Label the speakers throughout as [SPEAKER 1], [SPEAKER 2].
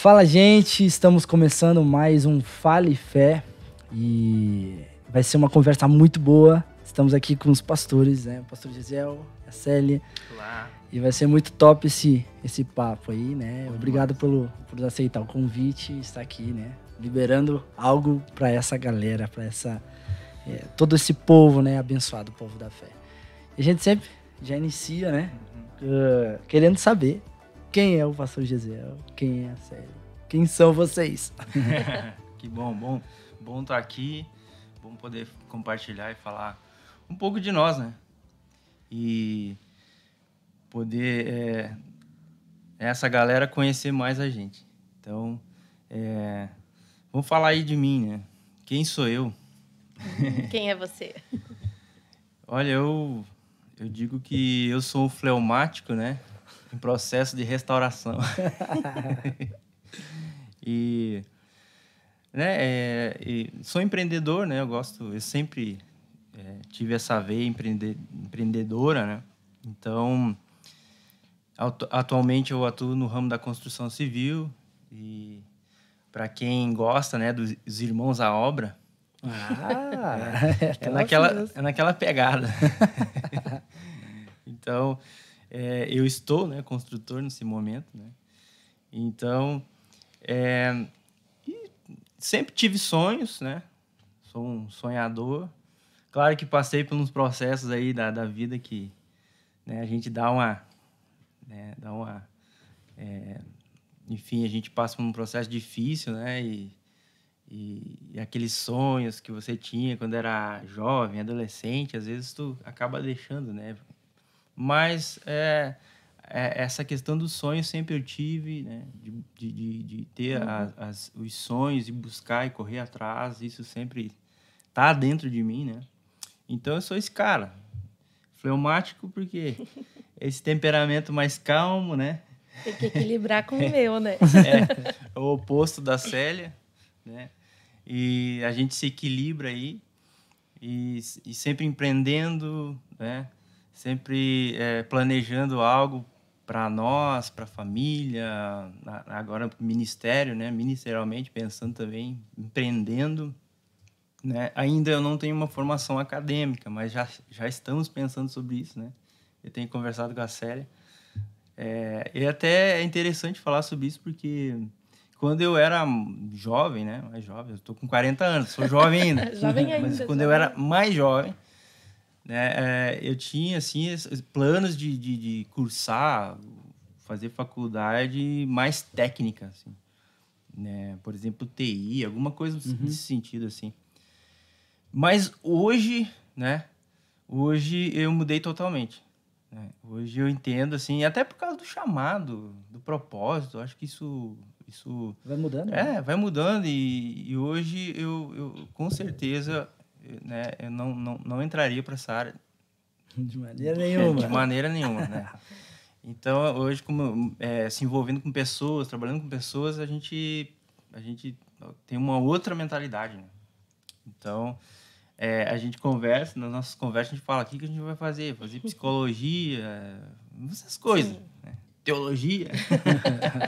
[SPEAKER 1] Fala, gente! Estamos começando mais um Fale Fé e vai ser uma conversa muito boa. Estamos aqui com os pastores, né? O pastor Gisel, a Célia. Olá. E vai ser muito top esse, esse papo aí, né? Muito Obrigado pelo, por aceitar o convite e estar aqui, né? Liberando algo para essa galera, para essa é, todo esse povo, né? Abençoado, povo da fé. E a gente sempre já inicia, né? Uhum. Uh, querendo saber quem é o pastor Gisel, quem é a Célia quem são vocês.
[SPEAKER 2] que bom, bom, bom estar tá aqui, bom poder compartilhar e falar um pouco de nós, né? E poder é, essa galera conhecer mais a gente. Então, é, vamos falar aí de mim, né? Quem sou eu?
[SPEAKER 3] Hum, quem é você?
[SPEAKER 2] Olha, eu, eu digo que eu sou um fleumático, né? Em processo de restauração. E, né, é, e sou empreendedor, né? Eu gosto, eu sempre é, tive essa veia empreende, empreendedora, né? Então, atualmente eu atuo no ramo da construção civil e para quem gosta, né, dos irmãos à obra. Ah, é, é naquela, é, é naquela pegada. então, é, eu estou, né, construtor nesse momento, né? Então, é, e sempre tive sonhos, né? Sou um sonhador. Claro que passei por uns processos aí da, da vida que né, a gente dá uma. Né, dá uma é, enfim, a gente passa por um processo difícil, né? E, e, e, aqueles sonhos que você tinha quando era jovem, adolescente, às vezes tu acaba deixando, né? Mas é, é, essa questão dos sonhos sempre eu tive, né? De, de, de, de ter uhum. as, as, os sonhos e buscar e correr atrás, isso sempre tá dentro de mim, né? Então eu sou esse cara, fleumático, porque esse temperamento mais calmo, né? Tem que equilibrar com o meu, né? É, o oposto da Célia, né? E a gente se equilibra aí, e, e sempre empreendendo, né? Sempre é, planejando algo para nós, para a família, agora para o ministério, né? ministerialmente, pensando também, empreendendo. Né? Ainda eu não tenho uma formação acadêmica, mas já, já estamos pensando sobre isso. Né? Eu tenho conversado com a Célia. É, e até é interessante falar sobre isso, porque quando eu era jovem, né? mais jovem, eu estou com 40 anos, sou jovem ainda. jovem ainda. Mas quando jovem. eu era mais jovem, né? É, eu tinha, assim, planos de, de, de, cursar, fazer faculdade mais técnica, assim. Né? Por exemplo, TI, alguma coisa uhum. nesse sentido, assim. Mas hoje, né? Hoje eu mudei totalmente. Né? Hoje eu entendo, assim, até por causa do chamado, do propósito. Acho que isso... isso vai mudando. Né? É, né? vai mudando. E, e hoje eu, eu, com certeza né, eu não, não, não entraria para essa área. De maneira nenhuma. De maneira nenhuma, né? Então, hoje, como, é, se envolvendo com pessoas, trabalhando com pessoas, a gente, a gente tem uma outra mentalidade, né? Então, é, a gente conversa, nas nossas conversas, a gente fala, o que, que a gente vai fazer? Fazer psicologia, essas coisas, né? Teologia.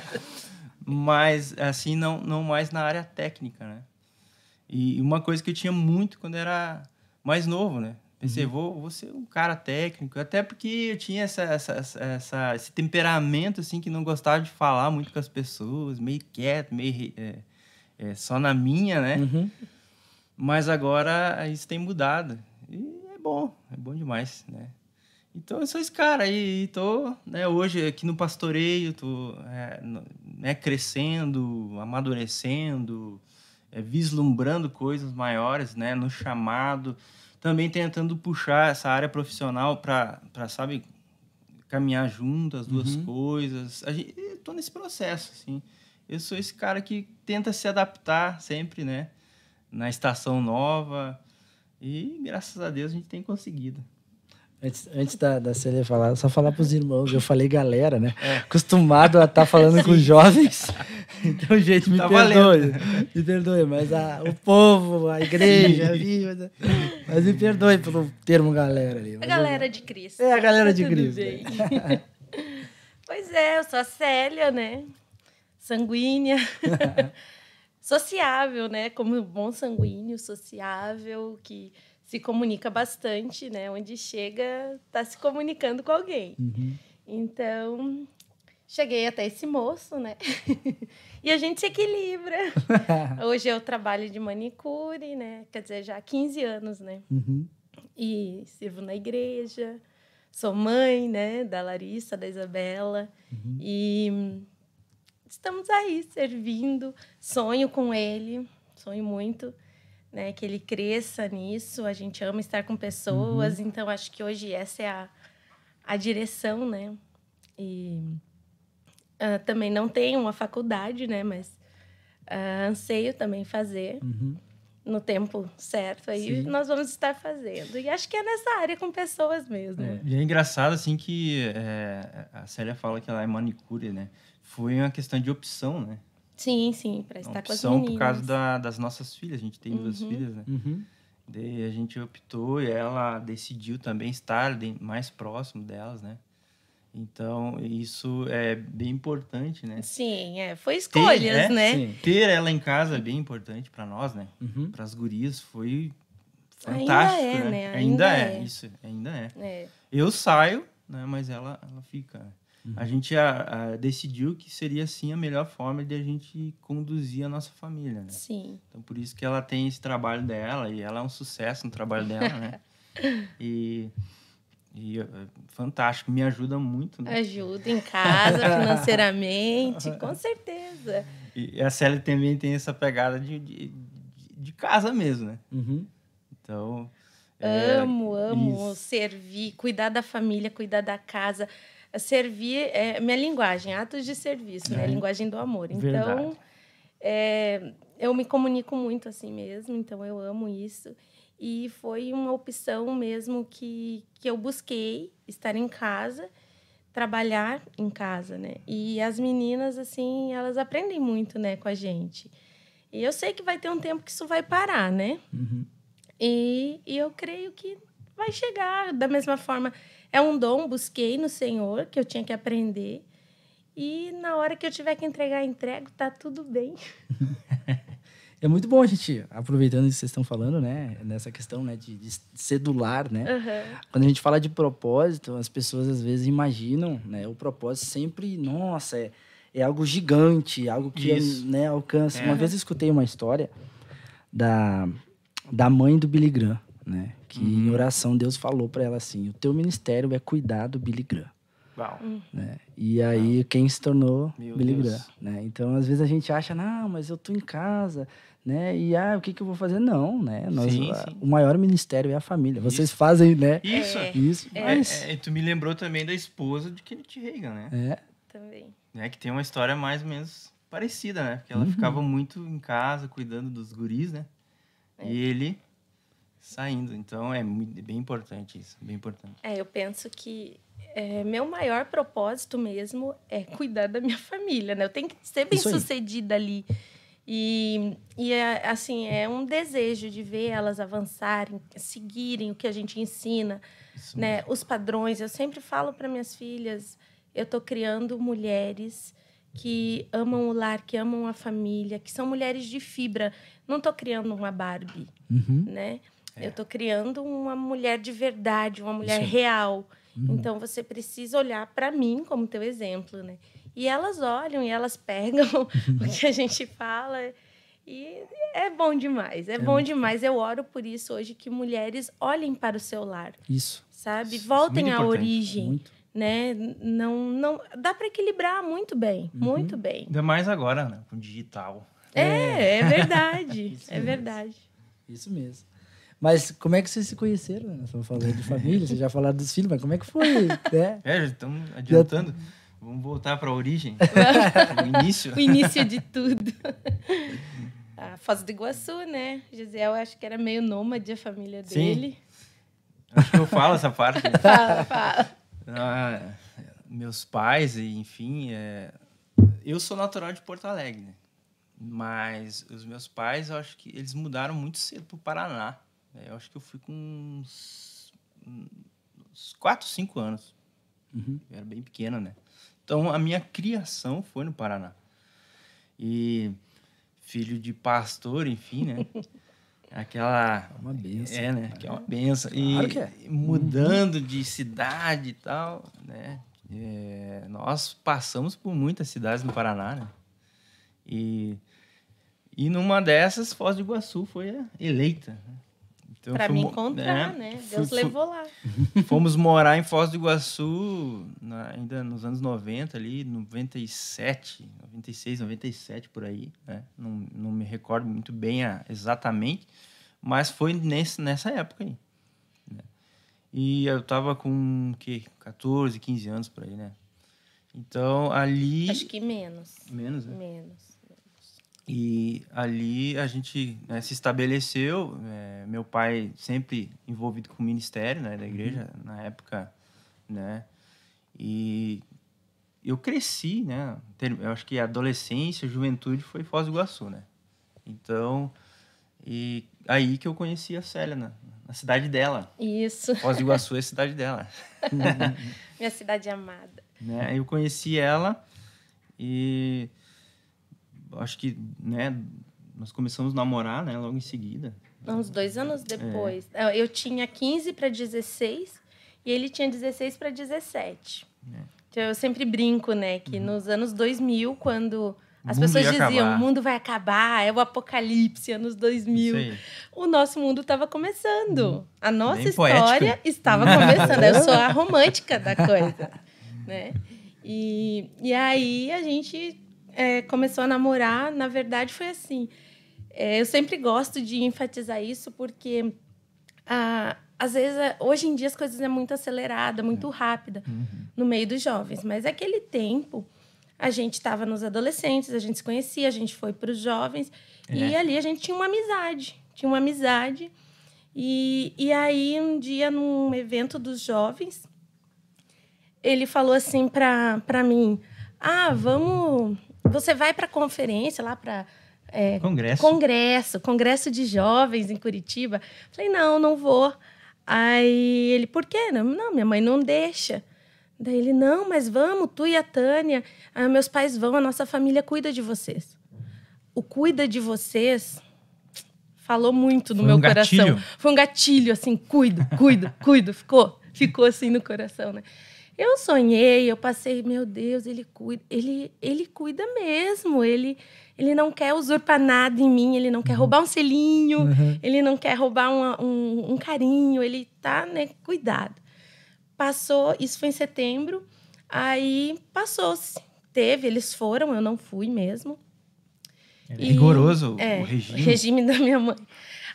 [SPEAKER 2] Mas, assim, não, não mais na área técnica, né? E uma coisa que eu tinha muito quando era mais novo, né? Pensei, uhum. vou, vou ser um cara técnico. Até porque eu tinha essa, essa, essa, esse temperamento, assim, que não gostava de falar muito com as pessoas, meio quieto, meio é, é, só na minha, né? Uhum. Mas agora eh, isso tem mudado. E é bom, é bom demais, né? Então eu sou esse cara aí, tô né, hoje aqui no pastoreio, tô é, né, crescendo, amadurecendo, é, vislumbrando coisas maiores, né? No chamado, também tentando puxar essa área profissional para, sabe, caminhar junto as duas uhum. coisas. A gente, eu tô nesse processo, assim. Eu sou esse cara que tenta se adaptar sempre, né? Na estação nova. E graças a Deus a gente tem conseguido.
[SPEAKER 1] Antes, antes da, da Celia falar, só falar para os irmãos, eu falei galera, né? É. Acostumado a estar tá falando com jovens. Então, gente, me tá perdoe. Valendo. Me perdoe, mas a, o povo, a igreja, a
[SPEAKER 3] vida.
[SPEAKER 1] Mas me perdoe pelo termo galera ali. A galera eu, de Cristo. É, a galera tá de Tudo Cristo. É.
[SPEAKER 3] pois é, eu sou a Célia, né? Sanguínea. sociável, né? Como um bom sanguíneo, sociável, que se comunica bastante, né? Onde chega, tá se comunicando com alguém. Uhum. Então, cheguei até esse moço, né? e a gente se equilibra. Hoje eu trabalho de manicure, né? Quer dizer, já há 15 anos, né? Uhum. E sirvo na igreja, sou mãe, né? Da Larissa, da Isabela. Uhum. E estamos aí servindo, sonho com ele, sonho muito né? Que ele cresça nisso. A gente ama estar com pessoas, uhum. então acho que hoje essa é a, a direção, né? E uh, também não tenho uma faculdade, né? Mas uh, anseio também fazer. Uhum. No tempo certo, aí Sim. nós vamos estar fazendo. E acho que é nessa área com pessoas mesmo. É,
[SPEAKER 2] e é engraçado, assim, que é, a Célia fala que ela é manicure, né? Foi uma questão de opção, né?
[SPEAKER 3] Sim, sim, para estar com as meninas. por causa
[SPEAKER 2] da, das nossas filhas, a gente tem uhum. duas filhas, né? Uhum. Daí a gente optou e ela decidiu também estar mais próximo delas, né? Então, isso é bem importante, né?
[SPEAKER 3] Sim, é. Foi escolhas, Ter, é, né? né?
[SPEAKER 2] Ter ela em casa é bem importante para nós, né? Uhum. Para as gurias foi fantástico, ainda é, né? né? Ainda, ainda é. é. isso, ainda é. é. Eu saio, né? Mas ela, ela fica. Né? Uhum. A gente a, a, decidiu que seria assim a melhor forma de a gente conduzir a nossa família, né? Sim. Então por isso que ela tem esse trabalho dela e ela é um sucesso no trabalho dela, né? E e é fantástico, me ajuda muito. Né?
[SPEAKER 3] Ajuda em casa, financeiramente, com certeza.
[SPEAKER 2] E a Célia também tem essa pegada de, de, de casa mesmo, né? Uhum. Então.
[SPEAKER 3] É amo, é, amo isso. servir, cuidar da família, cuidar da casa servir é minha linguagem, atos de serviço, né? é. né? A linguagem do amor. Então, Verdade. Então, é, eu me comunico muito assim mesmo, então eu amo isso. E foi uma opção mesmo que, que eu busquei, estar em casa, trabalhar em casa, né? E as meninas, assim, elas aprendem muito, né, com a gente. E eu sei que vai ter um tempo que isso vai parar, né? Uhum. E, e eu creio que vai chegar da mesma forma é um dom, busquei no Senhor, que eu tinha que aprender. E na hora que eu tiver que entregar, entrego, tá tudo bem.
[SPEAKER 1] é muito bom a gente, aproveitando que vocês estão falando, né? Nessa questão né, de, de sedular, né? Uhum. Quando a gente fala de propósito, as pessoas às vezes imaginam, né? O propósito sempre, nossa, é, é algo gigante, algo que né, alcança. É. Uma vez eu escutei uma história da, da mãe do Billy Graham, né? que uhum. em oração Deus falou para ela assim: o teu ministério é cuidar do Billy Graham. Uau. Hum. Né? E aí, Uau. quem se tornou Meu Billy Deus. Graham? Né? Então, às vezes a gente acha, não, mas eu tô em casa, né? E ah, o que, que eu vou fazer? Não, né? Nós, sim, sim. O maior ministério é a família. Isso. Vocês fazem, né? Isso. É. Isso. É. Mas...
[SPEAKER 2] É, é, tu me lembrou também da esposa de Kenneth Reagan, né? É. Também. né que tem uma história mais ou menos parecida, né? Porque ela uhum. ficava muito em casa, cuidando dos guris, né? E é. ele saindo. Então é, é bem importante isso, bem importante.
[SPEAKER 3] É, eu penso que é, meu maior propósito mesmo é cuidar da minha família, né? Eu tenho que ser bem sucedida ali. E, e é, assim, é um desejo de ver elas avançarem, seguirem o que a gente ensina, Isso né? Mesmo. Os padrões. Eu sempre falo para minhas filhas, eu estou criando mulheres que amam o lar, que amam a família, que são mulheres de fibra. Não estou criando uma Barbie, uhum. né? É. Eu tô criando uma mulher de verdade, uma mulher Isso. real. Uhum. Então você precisa olhar para mim como teu exemplo, né? E elas olham e elas pegam o que a gente fala. E é bom demais, é, é, bom demais. Eu oro por isso hoje que mulheres olhem para o seu lar. Isso. Sabe? Isso. É Voltem à origem. Muito. Né? Não, não dá para equilibrar muito bem, uhum. muito bem.
[SPEAKER 2] Ainda mais agora, né, com digital. É, é, é
[SPEAKER 3] verdade. é mesmo. verdade.
[SPEAKER 2] Isso mesmo.
[SPEAKER 1] Mas como é que vocês se conheceram? Nós estamos falando de família, vocês já falaram dos filhos, mas como é que foi? Né?
[SPEAKER 2] É, já estamos adiantando. Vamos voltar para a origem. o início. O início de
[SPEAKER 3] tudo. A Foz do Iguaçu, né? Gisel, acho que era meio nômade a família Sim. dele.
[SPEAKER 2] Acho que eu falo essa parte. fala, fala. Ah, meus pais, enfim, é... eu sou natural de Porto Alegre, né? mas os meus pais, eu acho que eles mudaram muito cedo para o Paraná. É, eu acho que eu fui com uns, 4, 5 anos. Uhum. Eu era bem pequena, né? Então, a minha criação foi no Paraná. E filho de pastor, enfim, né? Aquela... É uma benção. É, né? Que é uma benção. Claro e que é. mudando de cidade e tal, né? É, nós passamos por muitas cidades no Paraná, né? E, e numa dessas, Foz do Iguaçu foi eleita, né? Então, para me encontrar, né? né? Deus fui, levou lá. Fomos morar em Foz do Iguaçu na, ainda nos anos 90 ali, 97, 96, 97 por aí, né? Não, não me recordo muito bem a, exatamente, mas foi nesse, nessa época aí. Né? E eu tava com que 14, 15 anos por aí, né? Então ali Acho que menos. Menos, né? Menos. E ali a gente né, se estabeleceu. É, meu pai sempre envolvido com o ministério né, da igreja, uhum. na época, né? E eu cresci, né? Eu acho que a adolescência, a juventude foi Foz do Iguaçu, né? Então, e aí que eu conheci a Célia, na, na cidade dela. Isso. Foz do Iguaçu é a cidade dela.
[SPEAKER 3] Minha cidade amada.
[SPEAKER 2] Né? Eu conheci ela e acho que, né, nós começamos a namorar, né, logo em seguida.
[SPEAKER 3] Uns dois anos é. depois. É. Eu tinha 15 para 16 e ele tinha 16 para 17. É. Então, eu sempre brinco, né, que uhum. nos anos 2000, quando as pessoas diziam, acabar. o mundo vai acabar, é o apocalipse, anos 2000. O nosso mundo estava começando. Uhum. A nossa Bem história estava começando. eu sou a romântica da coisa, né? E, e aí a gente é, começou a namorar, na verdade foi assim. É, eu sempre gosto de enfatizar isso porque ah, às vezes é, hoje em dia as coisas é muito acelerada, muito é. rápida uhum. no meio dos jovens, mas aquele tempo a gente estava nos adolescentes, a gente se conhecia, a gente foi para os jovens é. e ali a gente tinha uma amizade, tinha uma amizade e, e aí um dia num evento dos jovens ele falou assim para mim, ah, vamos você vai para conferência lá para é, congresso. congresso, congresso de jovens em Curitiba. Falei não, não vou. Aí ele, por quê? Não, não minha mãe não deixa. Daí ele, não, mas vamos, tu e a Tânia, aí, ah, meus pais vão, a nossa família cuida de vocês. O cuida de vocês falou muito no Foi meu um coração. Gatilho. Foi um gatilho, assim, cuido, cuido, cuido. Ficou, ficou assim no coração, né? Eu sonhei, eu passei, meu Deus, ele cuida, ele, ele cuida mesmo, ele, ele não quer usurpar nada em mim, ele não quer uhum. roubar um selinho, uhum. ele não quer roubar um, um, um, carinho, ele tá, né, cuidado. Passou, isso foi em setembro, aí passou-se. Teve, eles foram, eu não fui mesmo.
[SPEAKER 1] É
[SPEAKER 2] e, rigoroso é, o regime. O regime
[SPEAKER 3] da minha mãe.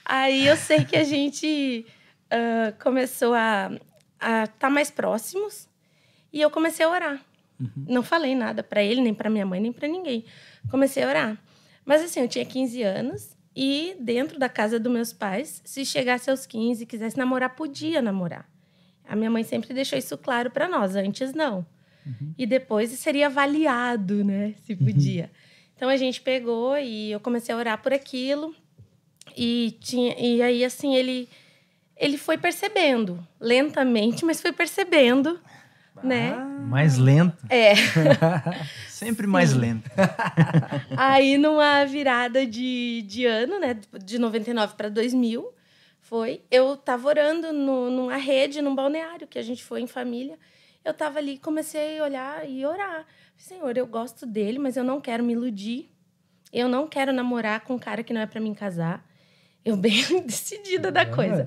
[SPEAKER 3] Aí eu sei que a gente uh, começou a estar tá mais próximos. E eu comecei a orar. Uhum. Não falei nada para ele, nem para minha mãe, nem para ninguém. Comecei a orar. Mas assim, eu tinha 15 anos e dentro da casa dos meus pais, se chegasse aos 15 e quisesse namorar, podia namorar. A minha mãe sempre deixou isso claro para nós, antes não. Uhum. E depois seria avaliado, né, se uhum. podia. Uhum. Então a gente pegou e eu comecei a orar por aquilo. E tinha e aí assim ele ele foi percebendo, lentamente, mas foi percebendo né? Ah.
[SPEAKER 2] mais lento. É.
[SPEAKER 3] Sempre mais lento. Aí, numa virada de, de ano, né? De 99 para 2000, foi. Eu estava orando no, numa rede, num balneário, que a gente foi em família. Eu estava ali, comecei a olhar e orar. Senhor, eu gosto dele, mas eu não quero me iludir. Eu não quero namorar com um cara que não é para mim casar. Eu bem decidida é. da coisa.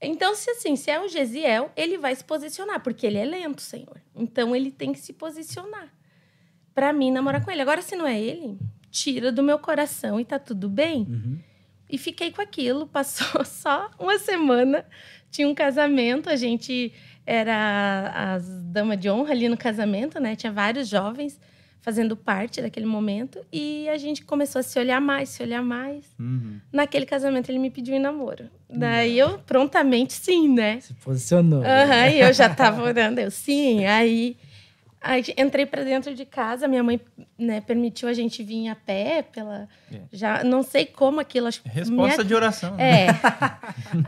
[SPEAKER 3] Então, se assim, se é o Gesiel, ele vai se posicionar, porque ele é lento, Senhor. Então, ele tem que se posicionar para mim namorar com ele. Agora, se não é ele, tira do meu coração e tá tudo bem. Uhum. E fiquei com aquilo. Passou só uma semana, tinha um casamento, a gente era as damas de honra ali no casamento, né? Tinha vários jovens fazendo parte daquele momento e a gente começou a se olhar mais, se olhar mais. Uhum. Naquele casamento ele me pediu em namoro. Daí eu prontamente sim, né? Se
[SPEAKER 1] posicionou. Uhum, e eu já
[SPEAKER 3] tava orando, eu sim. Aí, aí entrei para dentro de casa, minha mãe, né, permitiu a gente vir a pé pela é. já não sei como aquilo, Resposta minha... de
[SPEAKER 2] oração. Né? É.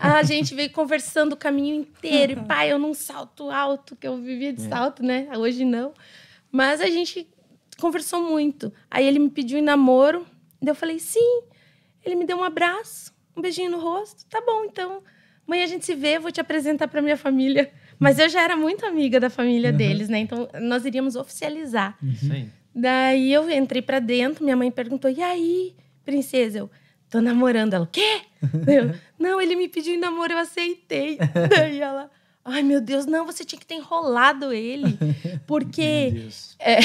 [SPEAKER 3] a gente veio conversando o caminho inteiro, e pai, eu não salto alto, que eu vivia de é. salto, né? Hoje não. Mas a gente conversou muito. Aí ele me pediu em namoro, daí eu falei sim. Ele me deu um abraço, um beijinho no rosto. Tá bom, então. Amanhã a gente se vê, vou te apresentar para minha família. Uhum. Mas eu já era muito amiga da família uhum. deles, né? Então nós iríamos oficializar. Uhum. Daí eu entrei para dentro, minha mãe perguntou: "E aí, princesa?" Eu: "Tô namorando." Ela: "O quê?" eu: "Não, ele me pediu em namoro, eu aceitei." Daí ela: Ai, meu Deus, não, você tinha que ter enrolado ele. Porque. é,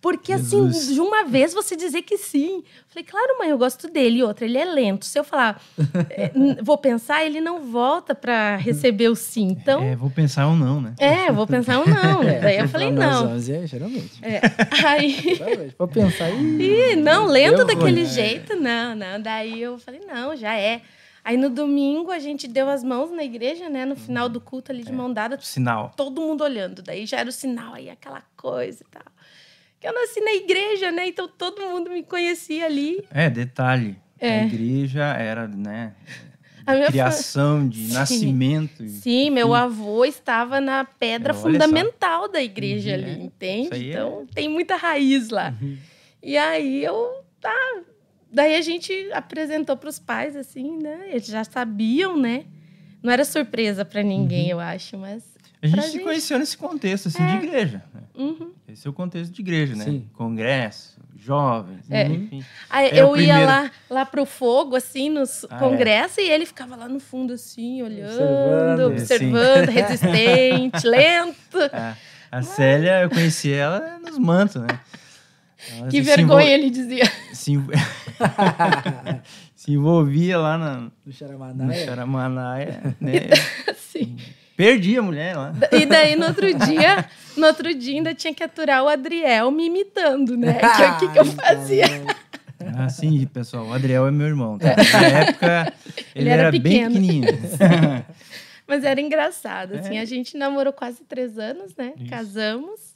[SPEAKER 3] porque, assim, Jesus. assim, de uma vez você dizer que sim. Falei, claro, mãe, eu gosto dele. E outra, ele é lento. Se eu falar, é, vou pensar, ele não volta para receber o sim. Então. É,
[SPEAKER 2] vou pensar ou não, né?
[SPEAKER 3] É, vou pensar ou não. É, Daí eu falei, não.
[SPEAKER 2] é, geralmente.
[SPEAKER 3] É, aí. Geralmente,
[SPEAKER 1] vou pensar. Ih,
[SPEAKER 3] não, lento daquele jeito, não, não. Daí eu falei, não, já é. Aí no domingo a gente deu as mãos na igreja, né? No final uhum. do culto ali de é. mão dada. Sinal. Todo mundo olhando. Daí já era o sinal aí, aquela
[SPEAKER 2] coisa e tal.
[SPEAKER 3] Que eu nasci na igreja, né? Então todo mundo me conhecia ali.
[SPEAKER 2] É, detalhe. É. A igreja era, né?
[SPEAKER 3] A minha criação, de Sim. nascimento. Sim, enfim. meu avô estava na pedra é, fundamental da igreja uhum, ali, é. entende? É então é... tem muita raiz lá. Uhum. E aí eu tá, daí a gente apresentou para os pais, assim, né? Eles já sabiam, né? Não era surpresa para ninguém, uhum. eu acho, mas. A gente se gente... conheceu
[SPEAKER 2] nesse contexto, assim, é. de igreja. Né? Uhum. Esse é o contexto de igreja, né? Sim. Congresso, jovens, é. enfim. eu primeiro... ia lá,
[SPEAKER 3] lá pro fogo, assim, no ah, é. congresso, e ele ficava lá no fundo, assim, olhando,
[SPEAKER 2] observando, resistente, lento. A, é. a Célia, eu conheci ela nos mantos, né? Ela que vergonha, envol... ele dizia. Se, env... se envolvia lá na... no Xaramanaia. No Xaramanaia, né? Sim. Perdi a mulher lá. E daí, no outro dia,
[SPEAKER 3] no outro dia ainda tinha que aturar o Adriel me imitando, né? É o que, que, que eu fazia?
[SPEAKER 2] Ah, sim, pessoal. O Adriel é meu irmão. Tá? Na época, ele, ele era, era bem pequenininho.
[SPEAKER 3] Mas era engraçado, assim. É. A gente namorou quase três anos, né? Isso. Casamos.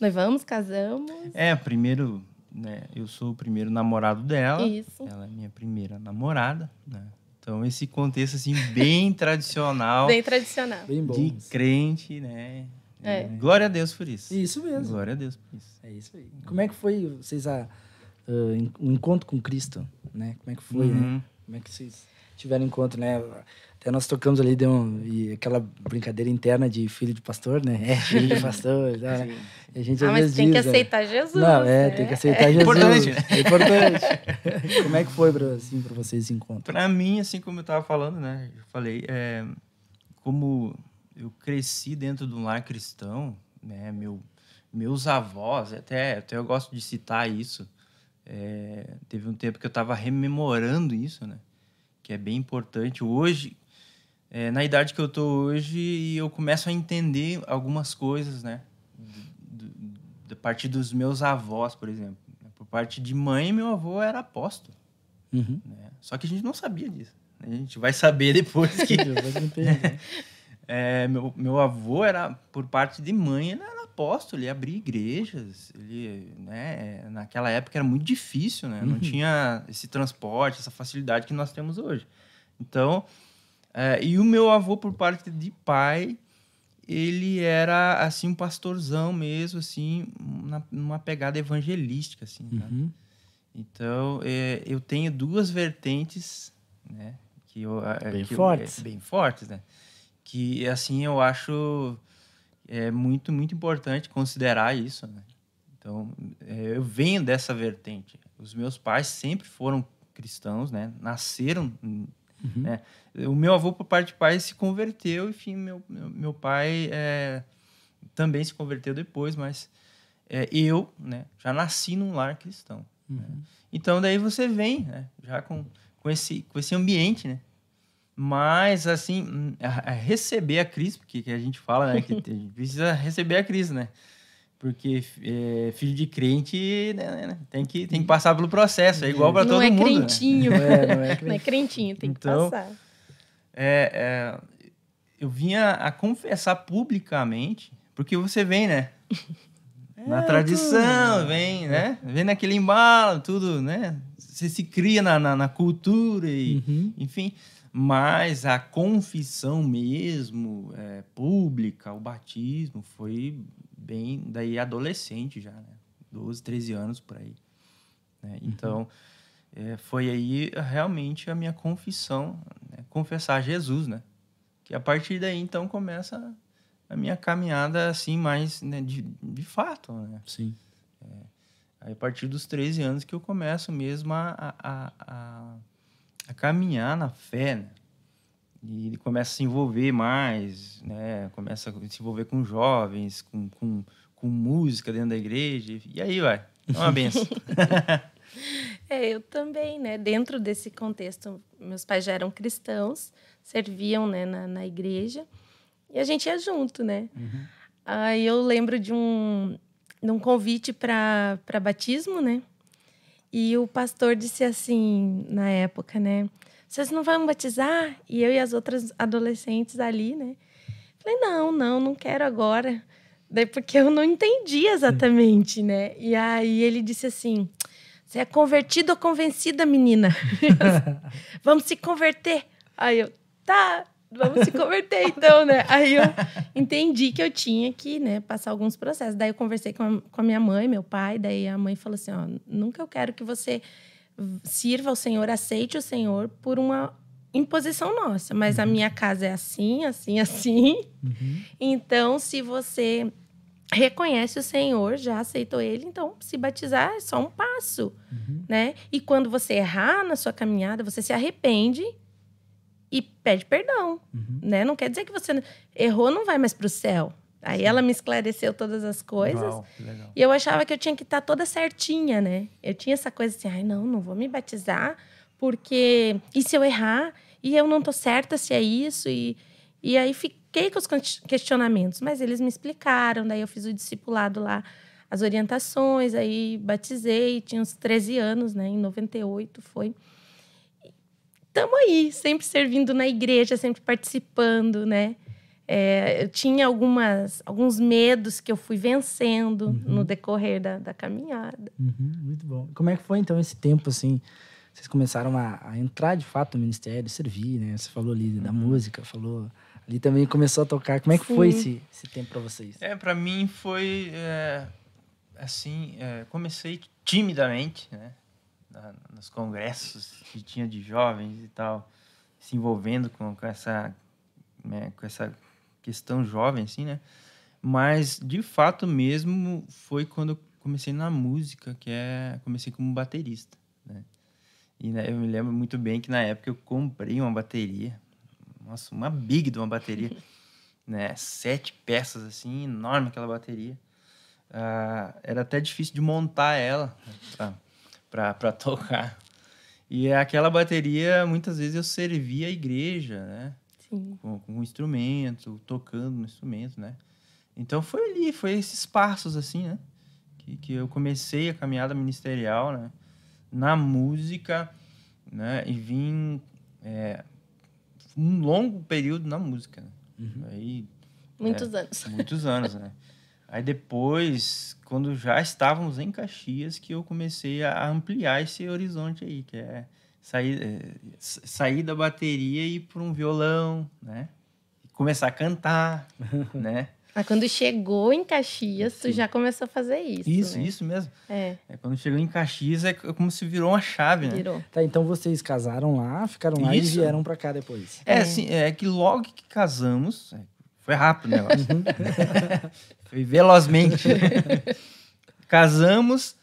[SPEAKER 3] Noivamos, casamos.
[SPEAKER 2] É, primeiro, né? Eu sou o primeiro namorado dela. Isso. Ela é minha primeira namorada, né? Então, esse contexto, assim, bem tradicional. Bem tradicional. Bem bom. De crente, né? É. é. Glória a Deus por isso. Isso mesmo. Glória a Deus por isso. É isso aí. Como é que foi vocês a uh, ah, um encontro
[SPEAKER 1] com Cristo, né? Como é que foi, né? uhum. né? Como é que vocês tiveram encontro, né? Até nós tocamos ali, deu um, aquela brincadeira interna de filho de pastor, né? É, filho de pastor. tá, gente a gente ah, mas tem diz, que né? aceitar Jesus. Não, é, né? tem que aceitar é. Jesus. Importante, né? É importante. como é que foi para assim, vocês esse encontro? Para
[SPEAKER 2] mim, assim como eu estava falando, né? Eu falei, é, como eu cresci dentro de um lar cristão, né? Meu, meus avós, até, até eu gosto de citar isso. É, teve um tempo que eu estava rememorando isso, né? Que é bem importante. Hoje, é, na idade que eu tô hoje e eu começo a entender algumas coisas, né? Da parte dos meus avós, por exemplo. Por parte de mãe, meu avô era apóstolo. Uhum. Né? Só que a gente não sabia disso. A gente vai saber depois que. é, meu, meu avô era, por parte de mãe, ele era apóstolo, ele abria igrejas. Ele, né, é, naquela época era muito difícil, né? Uhum. Não tinha esse transporte, essa facilidade que nós temos hoje. Então, é, e o meu avô, por parte de pai, ele era, assim, um pastorzão mesmo, assim, na, numa pegada evangelística, assim, tá? uhum. Então, é, eu tenho duas vertentes, né? Que eu, bem que é, fortes. Eu, bem fortes, né? Que, assim, eu acho é muito, muito importante considerar isso, né? Então, é, eu venho dessa vertente. Os meus pais sempre foram cristãos, né? Nasceram Uhum. Né? O meu avô, por parte de pai, se converteu, enfim, meu, meu, meu pai é, também se converteu depois, mas é, eu né, já nasci num lar cristão. Né? Uhum. Né? Então, daí você vem né, já com, com, esse, com esse ambiente, né? Mas, assim, hum, a, a receber a crise, porque que a gente fala, né? Que precisa receber a crise, né? Porque é, filho de crente né, né, né tem, que, tem que uhum. passar pelo processo, é igual para todo é mundo. Né? Crentinho. Né? É, não, é crentinho. não é
[SPEAKER 3] crentinho, tem então, que passar.
[SPEAKER 2] É, é, eu vinha a confessar publicamente, porque você vem, né?
[SPEAKER 1] na é, tradição, tudo. vem, né?
[SPEAKER 2] Vem naquele embalo, tudo, né? Você se cria na, na, na cultura, e, uhum. enfim. Mas a confissão mesmo, é, pública, o batismo, foi bem daí adolescente já, né? 12, 13 anos por aí. Né? Uhum. Então, uhum. é, foi aí realmente a minha confissão, né? confessar Jesus, né? Que a partir daí, então, começa a minha caminhada, assim, mais né? de, de fato, né? Sim. É, aí, a partir dos 13 anos que eu começo mesmo a, a, a, a caminhar na fé, né? E ele começa a se envolver mais, né? Começa a se envolver com jovens, com, com, com música dentro da igreja. E aí vai, é uma benção.
[SPEAKER 3] é, eu também, né? Dentro desse contexto, meus pais já eram cristãos, serviam né, na, na igreja. E a gente ia junto, né? Uhum. Aí eu lembro de um, de um convite para batismo, né? E o pastor disse assim, na época, né? vocês não vão batizar? E eu e as outras adolescentes ali, né? Falei, não, não, não quero agora. Daí porque eu não entendi exatamente, né? E aí ele disse assim: você é convertida ou convencida, menina? vamos se converter. Aí eu, tá, vamos se converter então, né? Aí eu entendi que eu tinha que, né, passar alguns processos. Daí eu conversei com a, com a minha mãe, meu pai, daí a mãe falou assim, ó, nunca eu quero que você sirva o Senhor, aceite o Senhor por uma imposição nossa, mas a uhum. minha casa é assim, assim, assim. Uhum. Então, se você reconhece o Senhor, já aceitou ele, então se batizar é só um passo, uhum. né? E quando você errar na sua caminhada, você se arrepende e pede perdão, uhum. né? Não quer dizer que você errou, não vai mais para o céu, Aí ela me esclareceu todas as coisas. Uau, e eu achava que eu tinha que estar tá toda certinha, né? Eu tinha essa coisa assim, ai, não, não vou me batizar, porque. E se eu errar? E eu não tô certa se é isso? E, e aí fiquei com os questionamentos, mas eles me explicaram, daí eu fiz o discipulado lá, as orientações, aí batizei, tinha uns 13 anos, né? Em 98 foi. Estamos aí, sempre servindo na igreja, sempre participando, né? É, eu tinha algumas, alguns medos que eu fui vencendo uhum. no decorrer da, da caminhada.
[SPEAKER 1] Uhum, muito bom. Como é que foi, então, esse tempo, assim? Vocês começaram a, a entrar, de fato, no ministério, servir, né? Você falou ali uhum. da música, falou... Ali também começou a tocar. Como é que Sim. foi esse,
[SPEAKER 2] esse tempo para vocês? É, para mim foi... É, assim, é, comecei timidamente, né? Na, nos congressos que tinha de jovens e tal, se envolvendo com, com essa... Né, com essa questão jovem, assim, né? Mas, de fato mesmo, foi quando eu comecei na música, que é... Comecei como baterista, né? E né, eu me lembro muito bem que na época eu comprei uma bateria. Nossa, uma big de uma bateria. né? Sete peças, assim, enorme aquela bateria. Ah, era até difícil de montar ela né, pra, para tocar. E aquela bateria, muitas vezes eu servia a igreja, né? Sim. Com, um instrumento, tocando no instrumento, né? Então foi ali, foi esses passos, assim, né? Que, que eu comecei a caminhada ministerial, né? Na música, né? E vim é, um longo período na música. Né? Uhum. Aí, é, muitos é, anos. Muitos anos, né? Aí depois, quando já estávamos em Caxias, que eu comecei a ampliar esse horizonte aí, que é sair, eh, sair da bateria e ir para um violão, né? Começar a cantar, né?
[SPEAKER 3] Ah, quando chegou em Caxias, Sim. tu já começou a fazer isso. Isso, né? isso mesmo. É.
[SPEAKER 2] é. Quando chegou em Caxias, é, é como se virou uma chave, né? Virou.
[SPEAKER 1] Tá, então vocês casaram lá, ficaram lá isso. e vieram para cá depois. É, é. Assim,
[SPEAKER 2] é que logo que casamos, é, foi rápido o negócio. Uhum. foi velozmente. casamos,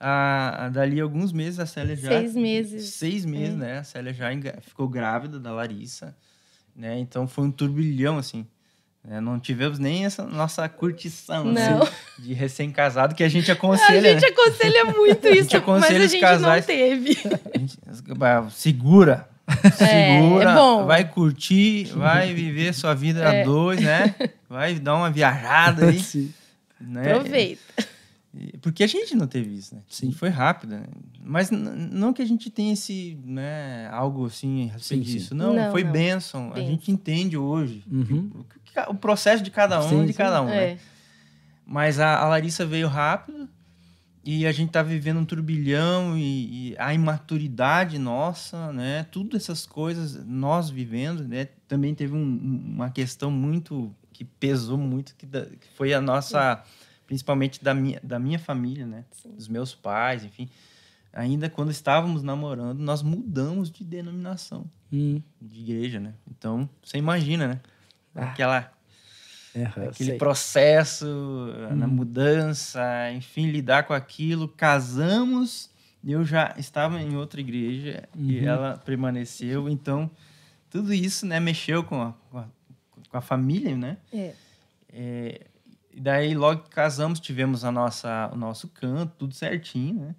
[SPEAKER 2] a, a, dali alguns meses a Célia já. Seis meses. Seis meses, é. né? A Célia já ficou grávida da Larissa, né? Então foi um turbilhão, assim. Né? não tivemos nem essa nossa curtição assim, de recém-casado que a gente aconselha. A gente né?
[SPEAKER 3] aconselha muito isso, a mas a gente casais, não
[SPEAKER 2] teve. Gente, segura. É, é segura, é, vai curtir, vai viver sua vida a é. dois, né? Vai dar uma viajada aí. Né? Aproveita. Porque a gente não teve isso, né? Sim. Foi rápido, né? Mas não que a gente tenha esse, né, algo assim, respeito sim, disso. Sim. Não, não, foi não. bênção. Benção. A gente entende hoje uhum. que, o processo de cada um sim, é de cada um, né? É. Mas a, a, Larissa veio rápido e a gente tá vivendo um turbilhão e, e, a imaturidade nossa, né? Tudo essas coisas nós vivendo, né? Também teve um, uma questão muito... que pesou muito, que, da, que foi a nossa principalmente da minha, da minha família, né? Sim. Dos meus pais, enfim. Ainda quando estávamos namorando, nós mudamos de denominação hum. de igreja, né? Então, você imagina, né? Ah. Aquela, é, aquele sei. processo, hum. na mudança, enfim, lidar com aquilo. Casamos, eu já estava em outra igreja uhum. e ela permaneceu. Então, tudo isso, né? Mexeu com a, com a, com a família, né? É. É, e daí, logo que casamos, tivemos a nossa, o nosso canto, tudo certinho, né?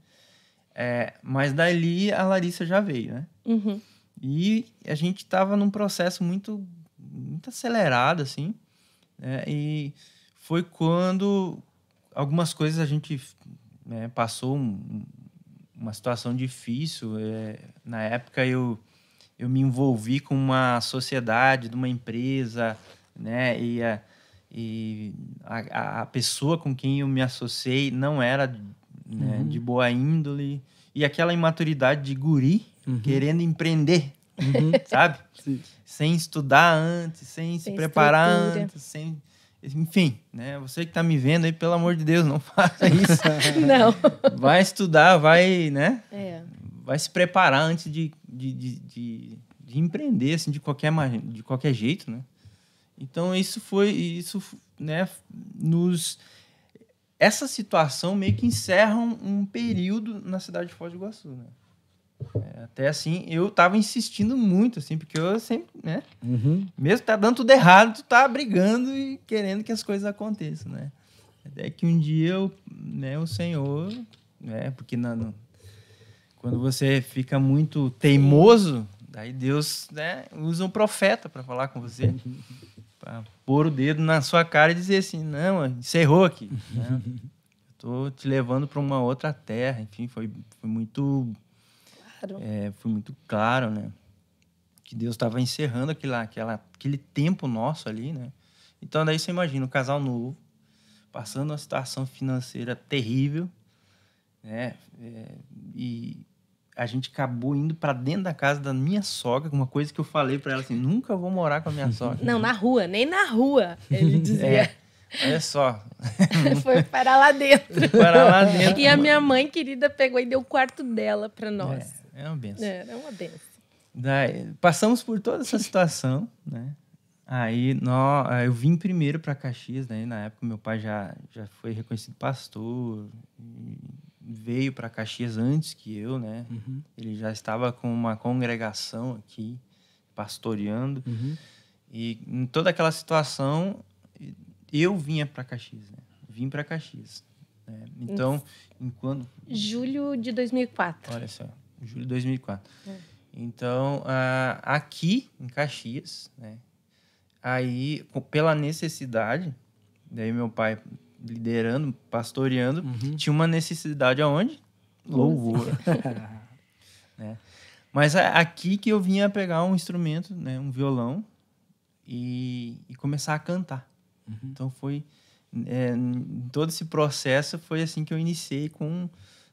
[SPEAKER 2] É, mas dali a Larissa já veio, né? Uhum. E a gente estava num processo muito, muito acelerado, assim. Né? E foi quando algumas coisas a gente né, passou um, uma situação difícil. É, na época eu, eu me envolvi com uma sociedade de uma empresa, né? E a, e a, a pessoa com quem eu me associei não era né, uhum. de boa índole e aquela imaturidade de guri uhum. querendo empreender, uhum. sabe? Sim. Sem estudar antes, sem, sem se preparar estrutura. antes, sem enfim, né? Você que está me vendo aí, pelo amor de Deus, não faça isso. não. Vai estudar, vai, né? É. Vai se preparar antes de, de, de, de, de empreender, assim, de qualquer, de qualquer jeito, né? Então isso foi isso, né, nos essa situação meio que encerra um, um período na cidade de Foz do Iguaçu, né? É, até assim, eu tava insistindo muito, assim, porque eu sempre, né? Uhum. Mesmo tá dando tudo errado, tu tá brigando e querendo que as coisas aconteçam, né? Até que um dia, eu, né, o Senhor, né? Porque na, no, quando você fica muito teimoso, daí Deus, né, usa um profeta para falar com você. Uhum por pôr o dedo na sua cara e dizer assim, não, encerrou aqui. Né? Estou te levando para uma outra terra. Enfim, foi, foi muito... Claro. É, foi muito claro, né? Que Deus estava encerrando aquela, aquele tempo nosso ali, né? Então, daí você imagina um casal novo, passando uma situação financeira terrível, né? É, e a gente acabou indo para dentro da casa da minha sogra, uma coisa que eu falei para ela assim, nunca vou morar com a minha sogra. Não, na
[SPEAKER 3] rua, nem na rua,
[SPEAKER 2] ele dizia. É, olha só.
[SPEAKER 3] Foi para lá dentro. Foi para lá dentro. E a minha mãe querida pegou e deu o quarto dela para nós.
[SPEAKER 2] É, é uma benção. É,
[SPEAKER 3] era é, uma benção.
[SPEAKER 2] Daí, passamos por toda essa situação, né? Aí eu vim primeiro para Caxias, daí na época meu pai já, já foi reconhecido pastor, veio para Caxias antes que eu, né? Uhum. Ele já estava com uma congregação aqui, pastoreando. Uhum. E em toda aquela situação, eu vinha para Caxias, né? Vim para Caxias. Né? Então, em quando...
[SPEAKER 3] Julho de 2004. Olha só,
[SPEAKER 2] julho de 2004. É. Então, aqui em Caxias, né? Aí, pela necessidade, daí meu pai liderando, pastoreando, uhum. tinha uma necessidade aonde?
[SPEAKER 1] Louvor.
[SPEAKER 2] né? Mas é aqui que eu vinha pegar um instrumento, né, um violão, e, e começar a cantar. Uhum. Então foi é, todo esse processo foi assim que eu iniciei com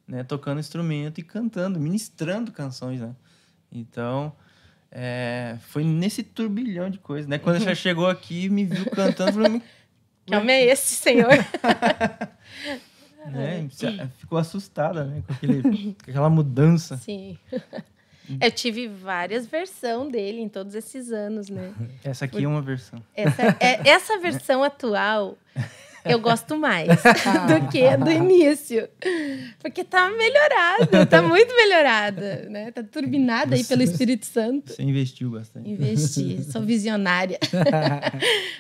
[SPEAKER 2] né, tocando instrumento e cantando, ministrando canções, né? Então é, foi nesse turbilhão de coisas, né? Quando já chegou aqui me viu cantando, falou, que homem é esse, senhor? né? Ficou assustada, né? Com, aquele, com aquela mudança.
[SPEAKER 3] Sim. Eu tive várias versões dele em todos esses anos, né? Essa aqui Por... é uma versão. Essa, é, essa versão atual eu gosto mais do que do início. Porque tá melhorada, tá muito melhorada, né? Tá turbinada aí pelo Espírito Santo.
[SPEAKER 2] Você investiu bastante. Investi, sou
[SPEAKER 3] visionária.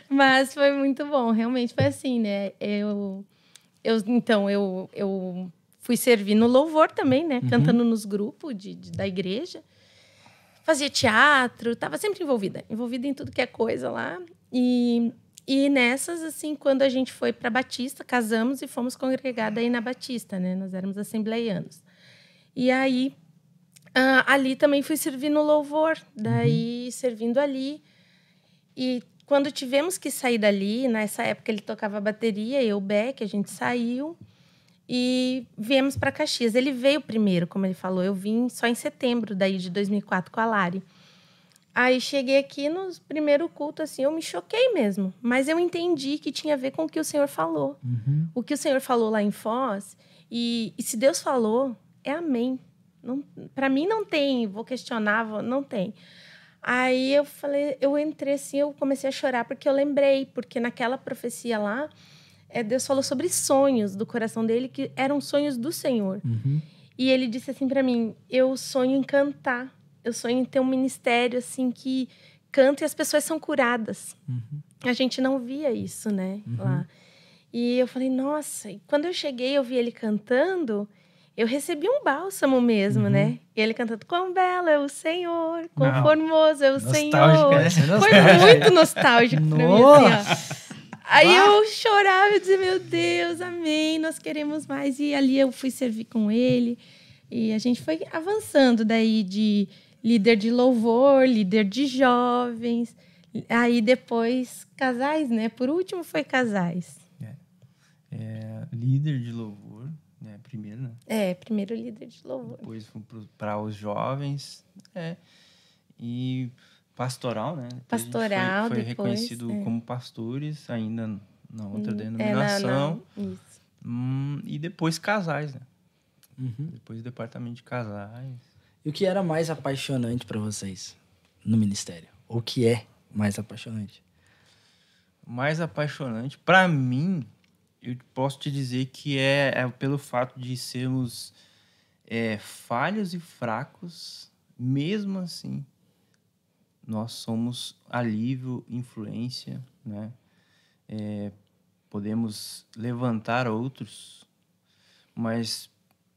[SPEAKER 3] Mas foi muito bom, realmente foi assim, né? Eu, eu então, eu, eu fui servir no louvor também, né? Uhum. Cantando nos grupos de, de, da igreja. Fazia teatro, estava sempre envolvida, envolvida em tudo que é coisa lá. E e nessas, assim, quando a gente foi para Batista, casamos e fomos congregada aí na Batista, né? Nós éramos assembleianos. E aí, uh, ali também fui servir no louvor. Daí, uhum. servindo ali. E quando tivemos que sair dali, nessa época ele tocava bateria, eu Beck a gente saiu e viemos para Caxias. Ele veio primeiro, como ele falou, eu vim só em setembro daí de 2004 com a Lari. Aí cheguei aqui no primeiro culto, assim, eu me choquei mesmo. Mas eu entendi que tinha a ver com o que o Senhor falou. Uhum. O que o Senhor falou lá em Foz. E, e se Deus falou, é amém. Para mim não tem, vou questionar, vou, não tem. Aí eu falei, eu entrei assim, eu comecei a chorar porque eu lembrei, porque naquela profecia lá, é, Deus falou sobre sonhos do coração dele que eram sonhos do Senhor. Uhum. E ele disse assim para mim: Eu sonho em cantar eu sonho em ter um ministério assim que canta e as pessoas são curadas. Uhum. A gente não via isso, né? Uhum. Lá. E eu falei, nossa, e quando eu cheguei, eu vi ele cantando, eu recebi um bálsamo mesmo, uhum. né? E ele cantando, quão belo é o Senhor, quão não. formoso é o Senhor. Né? Foi muito nostálgico pra mim, assim, Aí ah. eu chorava e dizia, meu Deus, amém, nós queremos mais. E ali eu fui servir com ele. E a gente foi avançando daí de líder de louvor, líder de jovens. Aí depois casais, né? Por último foi casais. É.
[SPEAKER 2] É, líder de louvor, né? Primeiro, né?
[SPEAKER 3] É, primeiro líder de
[SPEAKER 2] louvor. Depois para os jovens, é. E pastoral, né? pastoral, foi, foi depois, reconhecido é. como pastores ainda na outra denominação. Hum, é, não, não. Isso. Hum, e depois casais, né? Uhum. Depois departamento de casais o
[SPEAKER 1] que era mais apaixonante para vocês
[SPEAKER 2] no ministério? o que
[SPEAKER 1] é mais apaixonante?
[SPEAKER 2] Mais apaixonante, para mim, eu posso te dizer que é, é pelo fato de sermos é, falhos e fracos, mesmo assim, nós somos alívio, influência, né? É, podemos levantar outros, mas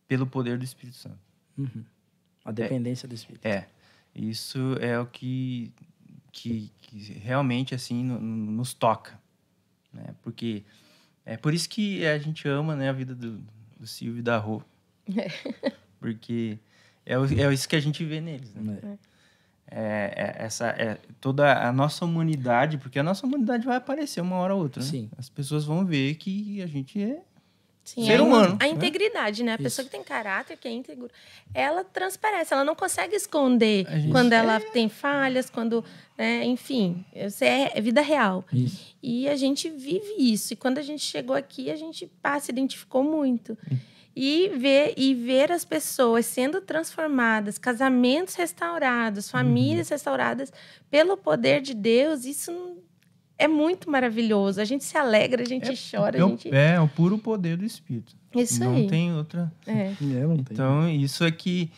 [SPEAKER 2] pelo poder do Espírito Santo. Uhum. A é, dependência é, do Espírito. É. Isso é o que, que, que realmente, assim, no, no, nos toca. Né? Porque é por isso que a gente ama né, a vida do, do Silvio e da Rô. É. Porque é, o, é isso que a gente vê neles, né? É. É, é, essa é, toda a nossa humanidade, porque a nossa humanidade vai aparecer uma hora ou outra, né? Sim. As pessoas vão ver que a gente é Sim, ser humano. A, né?
[SPEAKER 3] integridade, né? A Isso. pessoa que tem caráter, que é íntegro, ela transparece, ela não consegue esconder quando é... ela tem falhas, quando. Né? Enfim, você é, é vida real. Isso. E a gente vive isso. E quando a gente chegou aqui, a gente pá, se identificou muito. Hum. E ver, e ver as pessoas sendo transformadas, casamentos restaurados, uhum. famílias uhum. restauradas pelo poder de Deus, isso é muito maravilhoso. A gente se alegra, a gente é, chora. É, a gente...
[SPEAKER 2] é, o puro poder do Espírito. Isso não aí. Não tem outra. É. é não então, tem. isso é que,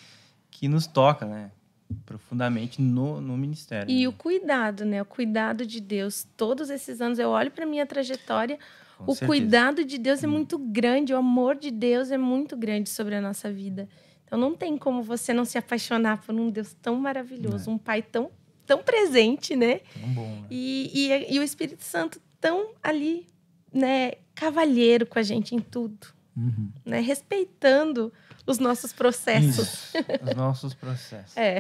[SPEAKER 2] que nos toca, né? Profundamente no, no ministério. E né? o
[SPEAKER 3] cuidado, né? O cuidado de Deus. Todos esses anos eu olho para minha trajetória. Com o certeza. cuidado de Deus é hum. muito grande, o amor de Deus é muito grande sobre a nossa vida. Então não tem como você não se apaixonar por um Deus tão maravilhoso, né. um pai tão tão presente, né? tão Bom, né? E, e, e, o Espírito Santo tão ali, né, cavalheiro com a gente em tudo, uhum. né? Respeitando os nossos processos. Isso, os nossos processos.
[SPEAKER 2] É.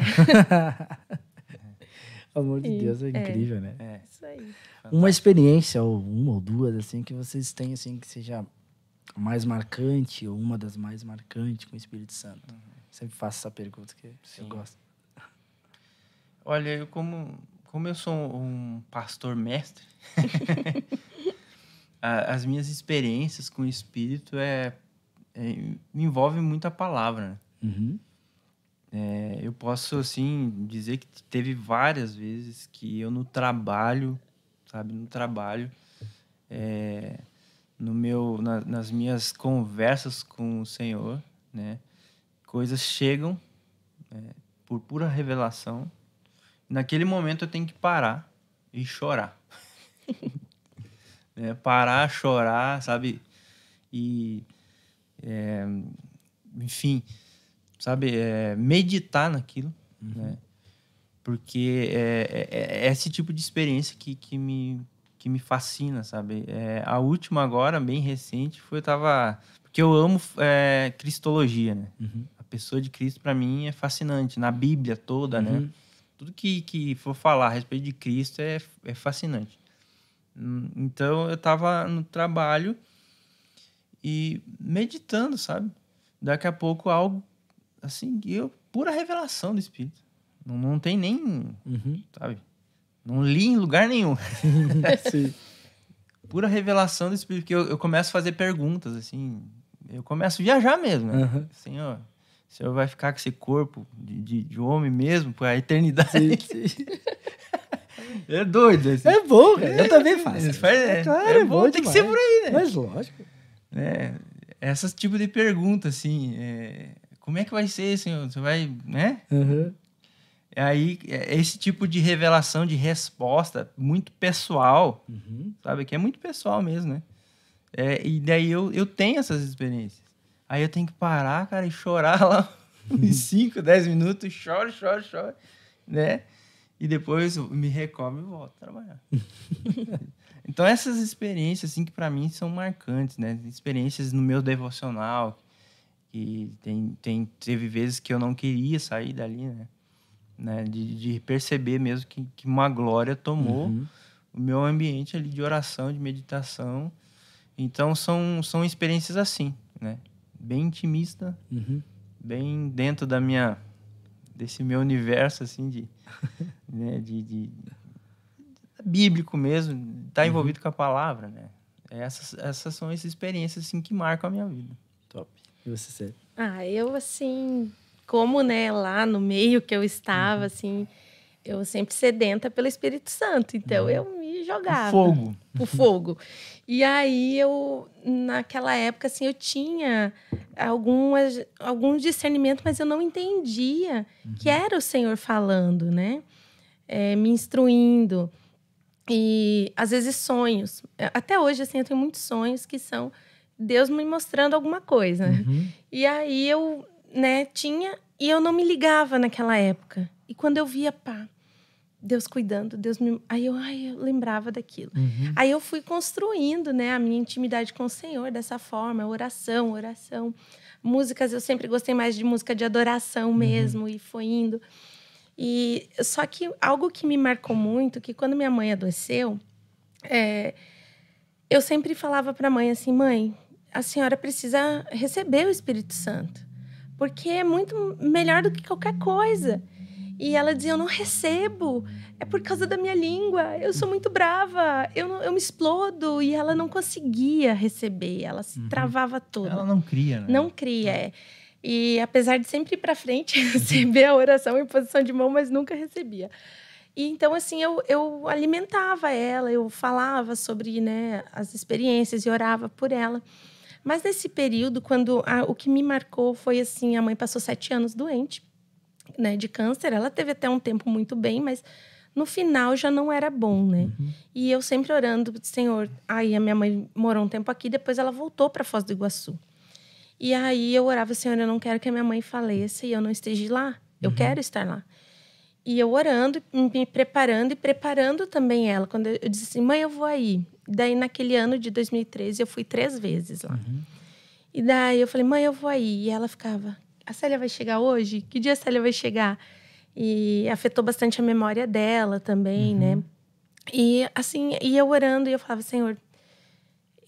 [SPEAKER 2] Pelo amor de Deus, é, é. incrível, é, né? É.
[SPEAKER 1] Isso aí. Fantástico. Uma experiência, ou uma ou duas, assim, que vocês têm, assim, que seja mais marcante, ou uma das mais marcantes com o Espírito Santo. Uhum. Sempre faço essa pergunta que Sim. eu
[SPEAKER 2] gosto. Olha, eu como, como eu sou um pastor mestre, as minhas experiências com o Espírito é, é envolvem a palavra. Né? Uhum. É, eu posso, assim, dizer que teve várias vezes que eu no trabalho, sabe, no trabalho, é, no meu, na, nas minhas conversas com o Senhor, né, coisas chegam é, por pura revelação naquele momento eu tenho que parar e chorar. é, parar, chorar, sabe? E. É, enfim, sabe? É, meditar naquilo, uhum. né? Porque é, é, é, é esse tipo de experiência que, que, me, que me fascina, sabe? a última agora, bem recente, foi eu tava... Porque eu amo cristologia, né? Uhum. A pessoa de Cristo, para mim, é fascinante. Na Bíblia toda, né? uhum. né? tudo que, que for falar a respeito de Cristo é, é fascinante. Então eu estava no trabalho e meditando, sabe? Daqui a pouco algo assim, eu pura revelação do Espírito. Não, não tem nem, uhum. sabe? Não li em lugar nenhum. pura revelação do Espírito, porque eu, eu, começo a fazer perguntas, assim. Eu começo a viajar mesmo. Né? Uhum. Assim, ó, o senhor vai ficar com esse corpo de, de, de homem mesmo por a eternidade. Sim, sim. É doido. Assim. É bom, cara. Eu também faço. É, faz, é, é, claro, é, é, bom. bom tem que ser por aí, né? Mas lógico. É, essas tipo de pergunta, assim. É, como é que vai ser, senhor? Você vai, né? Uhum. Aí, é, esse tipo de revelação, de resposta muito pessoal, uhum. sabe? Que é muito pessoal mesmo, né? É, e daí eu, eu tenho essas experiências. Aí eu tenho que parar, cara, e chorar lá uns 5, 10 minutos, choro, choro, choro, né? E depois me recobre e volto a trabalhar. então essas experiências assim que para mim são marcantes, né? Experiências no meu devocional que tem, tem teve vezes que eu não queria sair dali, né? né? De, de perceber mesmo que, que uma glória tomou uhum. o meu ambiente ali de oração, de meditação. Então são são experiências assim, né? bem intimista, uhum. bem dentro da minha desse meu universo assim de, né, de, de, de, bíblico mesmo, tá uhum. envolvido com a palavra, né? Essas, essas são as experiências assim que marcam a minha vida. Top. E você, Sérgio?
[SPEAKER 3] Ah, eu assim, como né, lá no meio que eu estava uhum. assim, eu sempre sedenta pelo Espírito Santo. Então uhum. eu jogava. O fogo. O fogo. E aí eu, naquela época, assim, eu tinha algumas, algum discernimento, mas eu não entendia uhum. que era o Senhor falando, né? É, me instruindo. E às vezes sonhos. É, até hoje, assim, eu tenho muitos sonhos que são Deus me mostrando alguma coisa. Uhum. E aí eu, né, tinha e eu não me ligava naquela época. E quando eu via, pá, Deus cuidando, Deus me. Aí eu, ai, eu lembrava daquilo. Uhum. Aí eu fui construindo, né, a minha intimidade com o Senhor dessa forma, oração, oração. Músicas, eu sempre gostei mais de música de adoração uhum. mesmo, uhum. e foi indo. E só que algo que me marcou muito, que quando minha mãe adoeceu, é, eu sempre falava para a mãe assim, mãe, a senhora precisa receber o Espírito Santo, porque é muito melhor do que qualquer coisa. E ela dizia: Eu não recebo, é por causa da minha língua, eu sou muito brava, eu, não, eu me explodo. E ela não conseguia receber, ela se uhum. travava toda. Ela
[SPEAKER 2] não cria, né? Não
[SPEAKER 3] cria, é. é. E apesar de sempre ir para frente, uhum. receber a oração em posição de mão, mas nunca recebia. E então, assim, eu, eu alimentava ela, eu falava sobre né, as experiências e orava por ela. Mas nesse período, quando a, o que me marcou foi assim: a mãe passou sete anos doente né, de câncer. Ela teve até um tempo muito bem, mas no final já não era bom, né? Uhum. E eu sempre orando, Senhor, aí a minha mãe morou um tempo aqui, depois ela voltou para Foz do Iguaçu. E aí eu orava, Senhor, eu não quero que a minha mãe faleça e eu não esteja lá. Eu uhum. quero estar lá. E eu orando, me preparando e preparando também ela. Quando eu, disse assim, mãe, eu vou aí. Daí naquele ano de 2013 eu fui três vezes lá. Uhum. E daí eu falei, mãe, eu vou aí. E ela ficava, a Célia vai chegar hoje? Que dia a Célia vai chegar? E afetou bastante a memória dela também, né? uhum. né? E assim, e eu orando e eu falava, Senhor,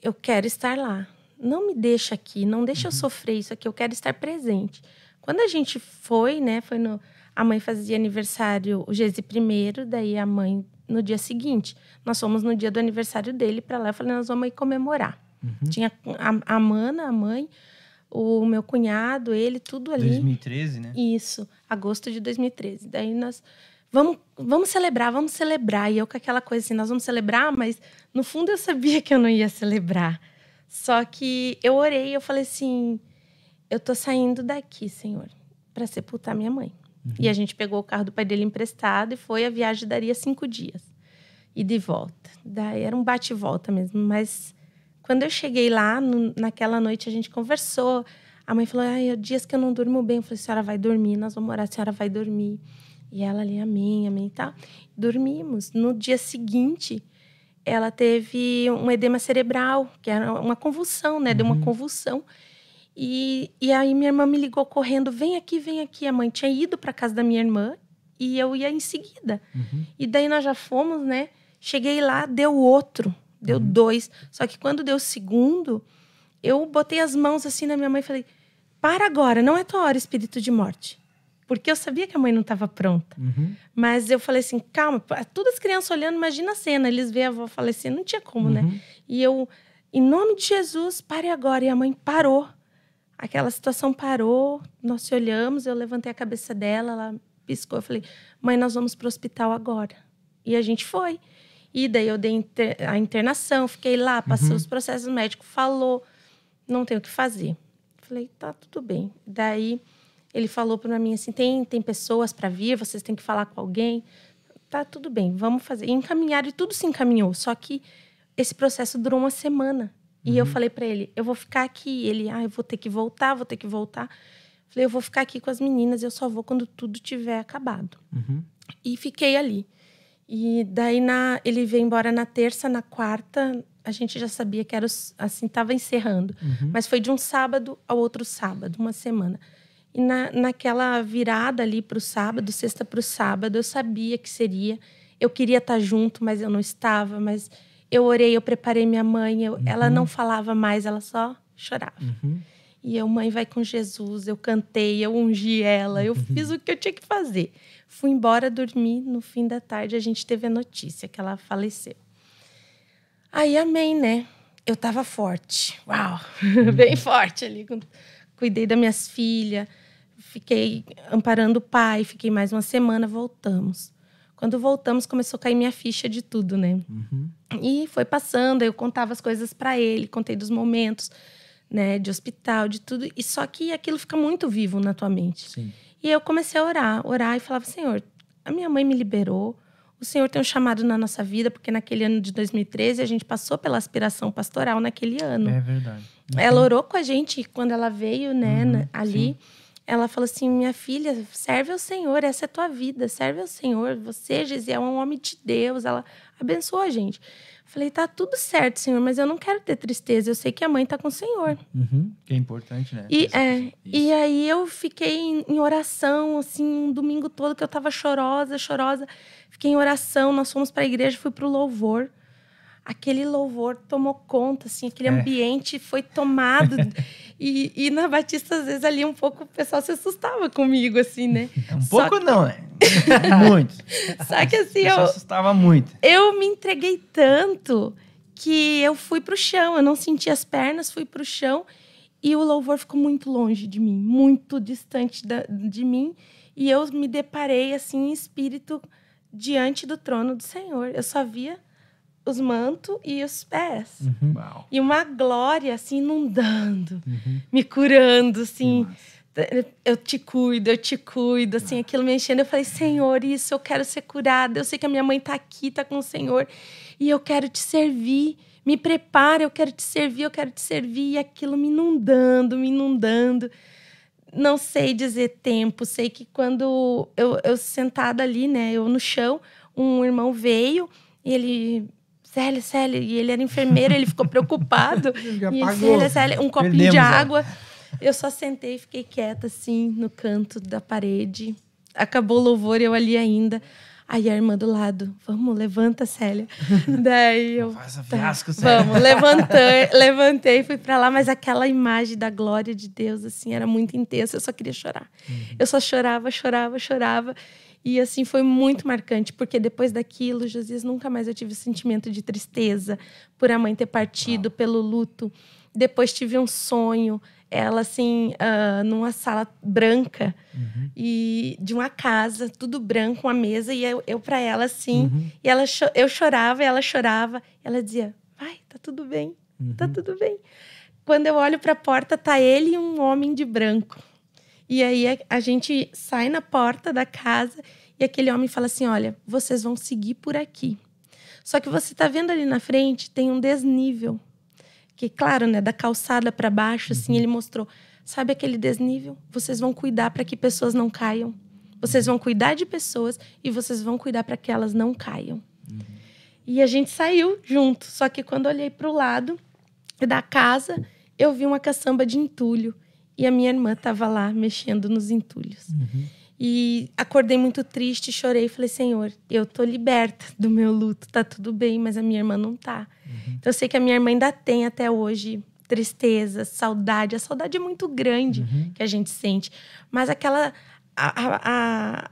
[SPEAKER 3] eu quero estar lá. Não me deixa aqui, não deixa uhum. eu sofrer isso aqui, eu quero estar presente. Quando a gente foi, né, foi no a mãe fazia aniversário o Gesi primeiro, daí a mãe no dia seguinte. Nós fomos no dia do aniversário dele para lá, eu falei, nós vamos aí comemorar. Uhum. Tinha a, a mana, a mãe, o meu cunhado, ele, tudo ali. 2013, né? Isso, agosto de 2013. Daí nós. Vamos, vamos celebrar, vamos celebrar. E eu com aquela coisa assim, nós vamos celebrar, mas no fundo eu sabia que eu não ia celebrar. Só que eu orei, eu falei assim: eu tô saindo daqui, Senhor, para sepultar minha mãe. Uhum. E a gente pegou o carro do pai dele emprestado e foi. A viagem daria cinco dias e de volta. Daí era um bate-volta mesmo, mas quando eu cheguei lá, no, naquela noite a gente conversou. A mãe falou: Ai, há é dias que eu não durmo bem. Eu falei: Senhora vai dormir, nós vamos morar a senhora vai dormir. E ela ali, amém, amém e tal. Dormimos. No dia seguinte, ela teve um edema cerebral, que era uma convulsão, né? Uhum. Deu uma uhum. convulsão. E, e aí minha irmã me ligou correndo: vem aqui, vem aqui. A mãe tinha ido para casa da minha irmã e eu ia em seguida. Uhum. E daí nós já fomos, né? Cheguei lá, deu outro deu uhum. dois. Só que quando deu o segundo, eu botei as mãos assim na minha mãe e falei: para agora, não é tua hora, espírito de morte. Porque eu sabia que a mãe não estava pronta. Uhum. Mas eu falei assim: calma, todas as crianças olhando, imagina a cena, eles veem a avó falecer, não tinha como, né? uhum. né? E eu, em nome de Jesus, pare agora. E a mãe parou. Aquela situação parou, nós se olhamos, eu levantei a cabeça dela, ela piscou. Eu falei: mãe, nós vamos para o hospital agora. E a gente foi. E daí eu dei inter, a internação, fiquei lá, passei uhum. os processos, o médico falou, não tem o que fazer. Falei, tá, tudo bem. Daí ele falou para mim assim, tem, tem pessoas para vir, vocês têm que falar com alguém. Tá, tudo bem, vamos fazer. E encaminharam e tudo se encaminhou, só que esse processo durou uma semana. E eu uhum. falei para ele, eu vou ficar aqui. Ele, ah, eu vou ter que voltar, vou ter que voltar. Falei, eu vou ficar aqui com as meninas, eu só vou quando tudo tiver acabado. Uhum. E fiquei ali. E daí na, ele veio embora na terça, na quarta, a gente já sabia que era assim, estava encerrando. Uhum. Mas foi de um sábado ao outro sábado, uma semana. E na, naquela virada ali para o sábado, sexta para o sábado, eu sabia que seria. Eu queria estar tá junto, mas eu não estava. Mas eu orei, eu preparei minha mãe. Eu, uhum. Ela não uhum. falava mais, ela só chorava. Uhum. E eu, mãe, vai com Jesus. Eu cantei, eu ungi ela, eu uhum. fiz o que eu tinha que fazer. Fui embora dormir. No fim da tarde, a gente teve a notícia que ela faleceu. Aí, amei né? Eu tava forte. Uau! Bem forte ali. Cuidei das minhas filhas. Fiquei amparando o pai. Fiquei mais uma semana. Voltamos. Quando voltamos, começou a cair minha ficha de tudo, né? Uhum. E foi passando, eu contava as coisas para ele, contei dos momentos, né, de hospital, de tudo. E só que aquilo fica muito vivo na tua mente. Sim. E eu comecei a orar, orar e falava: Senhor, a minha mãe me liberou. O Senhor tem um chamado na nossa vida, porque naquele ano de 2013 a gente passou pela aspiração pastoral naquele ano. É verdade. Uhum. Ela orou com a gente quando ela veio, né, uhum, ali. Sim. Ela falou assim: minha filha, serve ao Senhor, essa é a tua vida, serve ao Senhor. Você, Gisele, é um homem de Deus. Ela abençoou a gente. Falei, tá tudo certo, senhor, mas eu não quero ter tristeza. Eu sei que a mãe tá com o senhor.
[SPEAKER 2] Uhum. Que é importante, né? E,
[SPEAKER 3] é, e aí eu fiquei em, em, oração, assim, um domingo todo que eu tava chorosa, chorosa. Fiquei em oração, nós fomos pra igreja, fui pro louvor aquele louvor tomou conta, assim, aquele é. ambiente foi tomado. e, e, na Batista, às vezes, ali um pouco o pessoal se assustava comigo, assim, né? Um pouco que... não,
[SPEAKER 2] né? muito. Só que assim, eu... assustava muito.
[SPEAKER 3] Eu me entreguei tanto que eu fui pro chão, eu não senti as pernas, fui pro chão e o louvor ficou muito longe de mim, muito distante da, de mim. E eu me deparei, assim, em espírito diante do trono do Senhor. Eu só via os mantos e os pés. Uhum. E uma glória, assim, inundando, uhum. me curando, assim. Eu te cuido, eu te cuido, assim, aquilo me enchendo. Eu falei, Senhor, isso, eu quero ser curada. Eu sei que a minha mãe tá aqui, tá com o Senhor. E eu quero te servir. Me prepara, eu quero te servir, eu quero te servir. E aquilo me inundando, me inundando não sei dizer tempo, sei que quando eu, eu sentada ali, né, eu no chão, um irmão veio e ele Célia, Célia. E ele era enfermeiro, ele ficou preocupado. e Célia, Célia, um copinho Perdemos de água. Eu só sentei e fiquei quieta, assim, no canto da parede. Acabou o louvor, eu ali ainda. Aí a irmã do lado, vamos, levanta, Célia. Daí eu. Faz tá, fiasco, Célia. Vamos, levantei, levantei, fui para lá, mas aquela imagem da glória de Deus, assim, era muito intensa, eu só queria chorar. Uhum. Eu só chorava, chorava, chorava. E assim foi muito marcante, porque depois daquilo, Josias, nunca mais eu tive o sentimento de tristeza por a mãe ter partido, ah. pelo luto. Depois tive um sonho, ela assim, uh, numa sala branca, uhum. e de uma casa, tudo branco, uma mesa, e eu, eu para ela assim, uhum. e ela eu chorava, e ela chorava, e ela dizia: "Vai, tá tudo bem. Tá uhum. Tá tudo bem". Quando eu olho para a porta, tá ele e um homem de branco. E aí a, gente sai na porta da casa e aquele homem fala assim: Olha, vocês vão seguir por aqui. Só que você tá vendo ali na frente, tem um desnível. Que, claro, né, da calçada para baixo, assim, uhum. ele mostrou. Sabe aquele desnível? Vocês vão cuidar para que pessoas não caiam. Vocês uhum. vão cuidar de pessoas e vocês vão cuidar para que elas não caiam. Uhum. E a gente saiu junto. Só que quando olhei para o lado da casa, eu vi uma caçamba de entulho e a minha irmã estava lá mexendo nos entulhos. Uhum. E acordei muito triste, chorei e falei: Senhor, eu tô liberta do meu luto, tá tudo bem, mas a minha irmã não tá. Uhum. Então eu sei que a minha irmã ainda tem até hoje tristeza, saudade. A saudade é muito grande uhum. que a gente sente, mas aquela. A, a, a,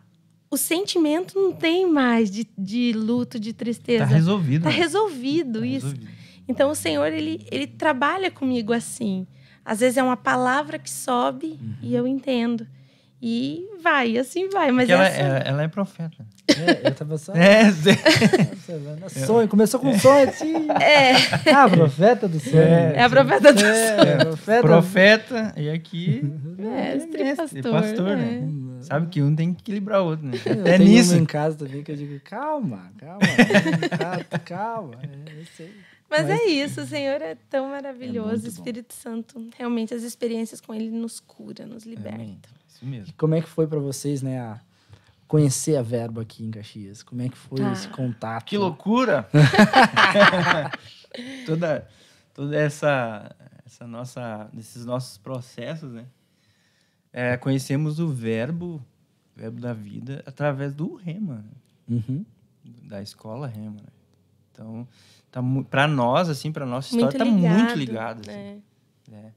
[SPEAKER 3] o sentimento não tem mais de, de luto, de tristeza. Tá resolvido. Tá né? resolvido tá isso. Resolvido. Então o Senhor, ele, ele trabalha comigo assim. Às vezes é uma palavra que sobe uhum. e eu entendo. E vai, assim vai. Mas é ela, assim. ela,
[SPEAKER 1] ela, é profeta. É, eu tava só. É, é, sonho, começou com um sonho assim. É.
[SPEAKER 2] Ah, profeta do céu. É, é a profeta do é, céu. É, profeta. profeta e aqui. Mestre, é, mestre pastor. pastor né? Sabe que um tem que equilibrar o outro, né? Eu é nisso. em casa também que eu digo, calma, calma, calma.
[SPEAKER 1] calma, calma é isso aí. Mas, Mas é
[SPEAKER 3] isso, o Senhor é tão maravilhoso, é o Espírito bom. Santo, realmente as experiências com ele nos cura, nos é liberta.
[SPEAKER 1] Isso mesmo. E como é que foi para vocês, né, a conhecer a verba aqui em Caxias? Como é que foi ah. esse contato?
[SPEAKER 2] Que loucura! toda toda essa essa nossa desses nossos processos, né? É, conhecemos o verbo, o verbo da vida através do Rema, uhum. da escola Rema, né? Então, tá para nós assim, para nossa história muito tá muito ligado, assim, é.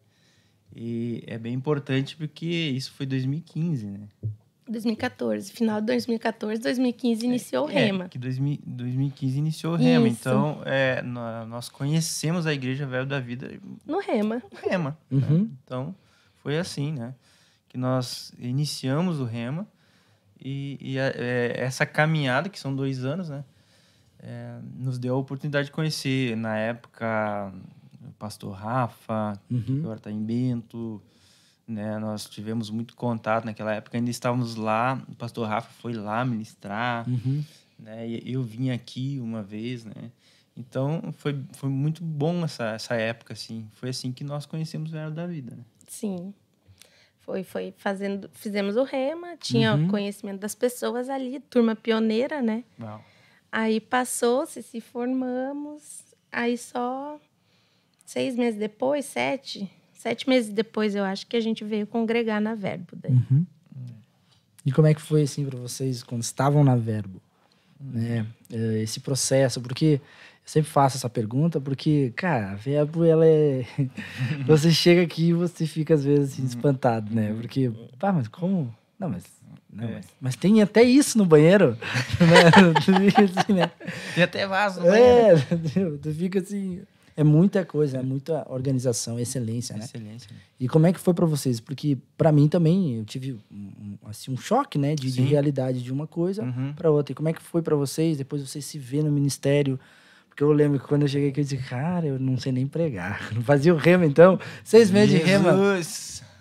[SPEAKER 2] E é bem importante porque isso foi 2015, né?
[SPEAKER 3] 2014, final de 2014, 2015 é, iniciou é, o Rema. É,
[SPEAKER 2] que 2000, 2015 iniciou o Rema. Isso. Então, é, nós conhecemos a Igreja Velho da Vida
[SPEAKER 3] no Rema. No Rema. Né?
[SPEAKER 1] Uhum.
[SPEAKER 2] Né? Então, foi assim, né? Que nós iniciamos o Rema e, e a, é, essa caminhada, que são dois anos, né? é, nos deu a oportunidade de conhecer, na época, o pastor Rafa, uhum. que agora está em Bento. Né? Nós tivemos muito contato naquela época, ainda estávamos lá, o pastor Rafa foi lá ministrar. Uhum. Né? E eu vim aqui uma vez, né? Então, foi, foi muito bom essa, essa época, assim. Foi assim que nós conhecemos o velho da Vida, né?
[SPEAKER 3] Sim. Foi, foi fazendo... Fizemos o rema, tinha uhum. conhecimento das pessoas ali, turma pioneira, né? Uau. Aí passou, se, se formamos, aí só seis meses depois, sete, sete meses depois, eu acho que a gente veio congregar na Verbo. Daí.
[SPEAKER 1] Uhum. E como é que foi assim para vocês quando estavam na Verbo, né? Eh, esse processo, porque eu sempre faço essa pergunta porque, cara, a Verbo, ela é. você chega aqui e você fica, às vezes, assim, uhum. espantado, né? Porque, pá, mas como? Não, mas não, é. mas, mas, tem até isso no banheiro. Né? assim, né?
[SPEAKER 2] Tem até vaso no é,
[SPEAKER 1] banheiro. É, tu fica assim. É muita coisa, é muita organização, excelência, né? Excelência. Né? E como é que foi para vocês? Porque para mim também eu tive um, assim, um choque, né, de, de realidade de uma coisa uhum. para outra. E como é que foi para vocês? Depois vocês se vê no ministério, porque eu lembro que quando eu cheguei aqui, eu disse, cara, eu não sei nem pregar. Não fazia o rema, então. Seis meses Jesus. de rema.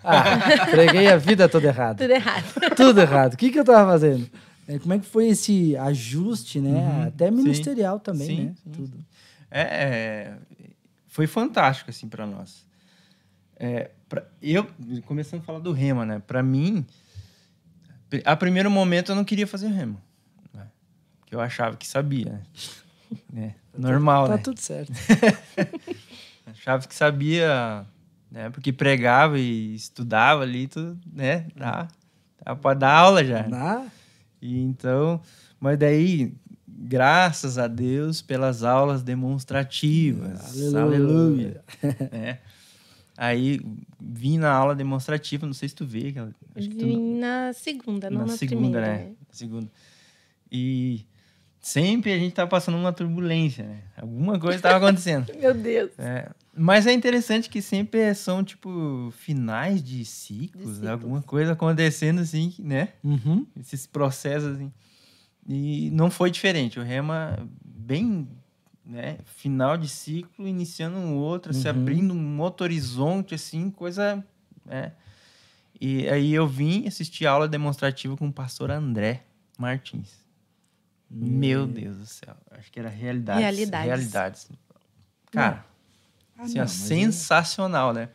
[SPEAKER 1] Ah, preguei a vida toda errada. Tudo errado. Tudo errado. O que, que eu tava fazendo? É, como é que foi esse ajuste, né? Uhum, Até ministerial sim, também, sim, né? Sim, Tudo.
[SPEAKER 2] É, é, foi fantástico, assim, para nós. É, pra, eu, começando a falar do rema, né? Para mim, a primeiro momento eu não queria fazer rema. Né? Que eu achava que sabia, né? É, normal, tá, né? Tá tudo certo. achava que sabia né? Porque pregava e estudava ali, tudo, né? Dá, dá para dar aula já. Dá. E então, mas daí, graças a Deus pelas aulas demonstrativas. Aleluia. Aleluia. Né? Aí vim na aula demonstrativa, não sei se tu vê.
[SPEAKER 3] Acho vim que tu... na segunda, não na, na segunda, primeira. Né? né?
[SPEAKER 2] Segunda. E sempre a gente tá passando uma turbulência, né? Alguma coisa estava acontecendo. Meu Deus. É. Mas é interessante que sempre são, tipo, finais de ciclos, de ciclos. alguma coisa acontecendo, assim, né? Uhum. Esses processos, assim. E não foi diferente. O Rema, bem, né? Final de ciclo, iniciando um outro, uhum. se abrindo um outro horizonte, assim, coisa. Né? E aí eu vim assistir aula demonstrativa com o pastor André Martins. Meu hum. Deus do céu. Acho que era realidade Realidades. realidades. Cara, ah, assim, ah, sensacional, eu... né?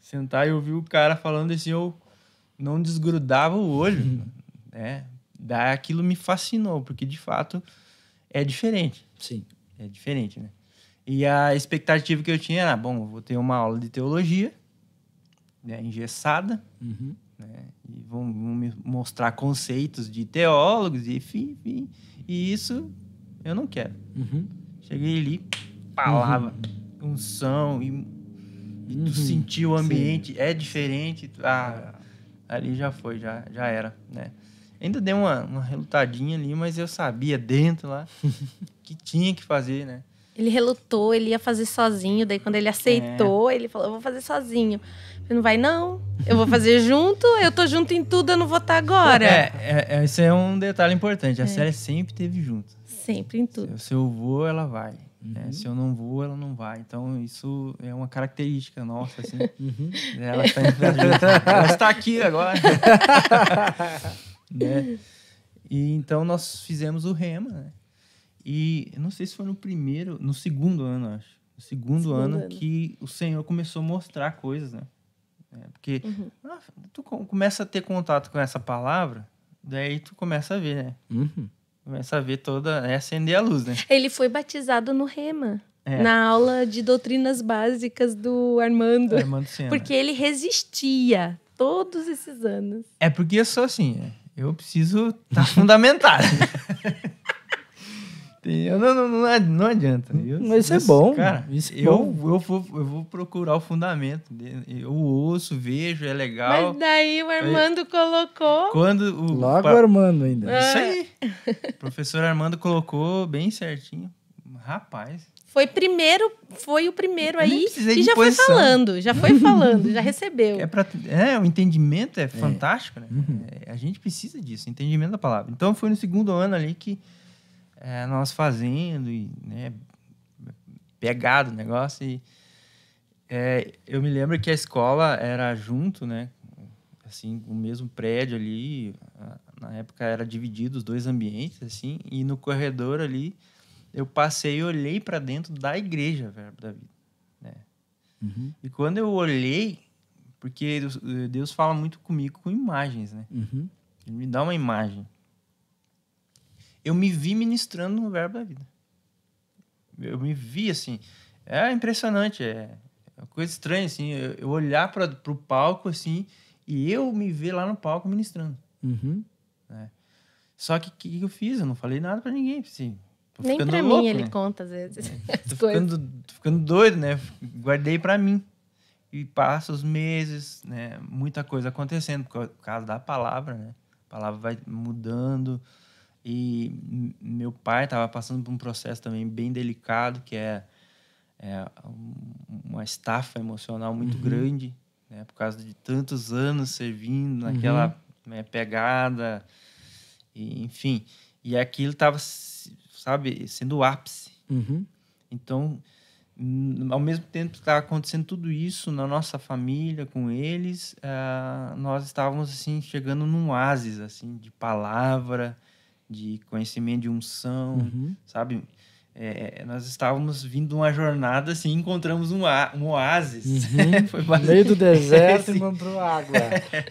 [SPEAKER 2] Sentar e ouvir o cara falando assim, eu não desgrudava o olho, né? Daí aquilo me fascinou, porque de fato é diferente. Sim. É diferente, né? E a expectativa que eu tinha era, bom, vou ter uma aula de teologia, né, engessada,
[SPEAKER 1] uhum. né,
[SPEAKER 2] e vão, vão, me mostrar conceitos de teólogos, e, enfim, enfim e isso eu não quero. Uhum. Cheguei ali, palavra. Uhum unção e, e tu uhum. sentir o ambiente sim. é diferente, ah, ali já foi, já, já era, né? Ainda deu uma, uma relutadinha ali, mas eu sabia dentro lá que tinha que fazer, né?
[SPEAKER 3] Ele relutou, ele ia fazer sozinho. Daí, quando ele aceitou, é. ele falou: Eu vou fazer sozinho. Você não vai, não. Eu vou fazer junto, eu tô junto em tudo, eu não vou estar tá agora. É,
[SPEAKER 2] é, é, esse é um detalhe importante. A é. série sempre teve junto. Sempre em tudo. Se eu vou, ela vai. É, uhum. se eu não vou, ela não vai. Então, isso é uma característica nossa, assim. Uhum. Ela, está, ela, está, aqui agora. né? E então, nós fizemos o REMA, né? E não sei se foi no primeiro, no segundo ano, acho. No segundo, segundo ano, ano, que o Senhor começou a mostrar coisas, né? É, porque uhum. ah, tu começa a ter contato com essa palavra, daí tu começa a ver, né? Uhum começa a ver toda, é acender a luz, né?
[SPEAKER 3] Ele foi batizado no Rema. É. Na aula de doutrinas básicas do Armando. Armando Senna. Porque ele resistia todos esses anos.
[SPEAKER 2] É porque eu sou assim, é. eu preciso estar tá fundamentado. Eu, não, não, não adianta. Eu, Mas isso, isso, é bom. Cara, isso é eu, bom. Eu, eu, vou, eu vou procurar o fundamento. Eu ouço, vejo, é legal. Mas daí
[SPEAKER 3] o Armando colocou.
[SPEAKER 2] Quando o, Logo o Armando ainda. É isso ah. aí. o professor Armando colocou bem certinho. Rapaz.
[SPEAKER 3] Foi primeiro, foi o primeiro aí e já foi falando, já foi
[SPEAKER 2] falando, já recebeu. É, pra, é o entendimento é, é. fantástico, né? Uhum. É, a gente precisa disso, entendimento da palavra. Então foi no segundo ano ali que é, nós fazendo e né, pegado o negócio. E é, eu me lembro que a escola era junto, né? Assim, o mesmo prédio ali. Na época era dividido os dois ambientes, assim. E no corredor ali, eu passei e olhei para dentro da igreja, Verbo da Vida. Né? Uhum. E quando eu olhei, porque Deus fala muito comigo com imagens, né? Uhum. Ele me dá uma imagem eu me vi ministrando no verbo da vida. Eu me vi assim. É impressionante, é uma coisa estranha, assim. Eu, eu olhar para o palco, assim, e eu me ver lá no palco ministrando. Uhum. É. Só que o que, que, eu fiz? Eu não falei nada para ninguém, assim. Nem para mim ele né? conta às
[SPEAKER 3] vezes. É, tô, ficando,
[SPEAKER 2] tô ficando doido, né? Guardei para mim. E passa os meses, né? Muita coisa acontecendo por causa da palavra, né? A palavra vai mudando, e meu pai estava passando por um processo também bem delicado, que é, é uma estafa emocional muito uhum. grande, né? Por causa de tantos anos servindo naquela uhum. né, pegada, e, enfim. E aquilo estava, sabe, sendo o ápice. Uhum. Então, ao mesmo tempo que estava acontecendo tudo isso na nossa família, com eles, uh, nós estávamos, assim, chegando num oásis, assim, de palavra de conhecimento, de unção, uhum. sabe? É, é nós estávamos vindo uma jornada assim, encontramos um, um oásis. Uhum. Foi base... meio do deserto, assim.
[SPEAKER 3] encontrou água.
[SPEAKER 2] É.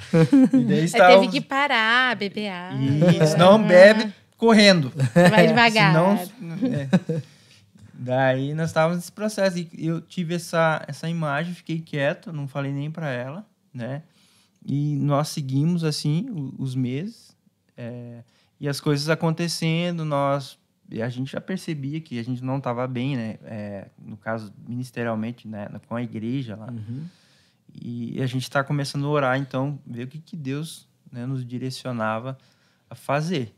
[SPEAKER 2] e daí é, estávamos... Aí teve
[SPEAKER 3] que parar, beber água.
[SPEAKER 2] Isso, não bebe correndo. Vai devagar. Senão, é. Daí nós estávamos nesse processo e eu tive essa, essa imagem, fiquei quieto, não falei nem para ela, né? E nós seguimos assim os meses. É, e as coisas acontecendo, nós a gente já percebia que a gente não estava bem, né? É, no caso, ministerialmente, né? com a igreja lá. Uhum. E a gente está começando a orar, então, ver o que, que Deus né, nos direcionava a fazer.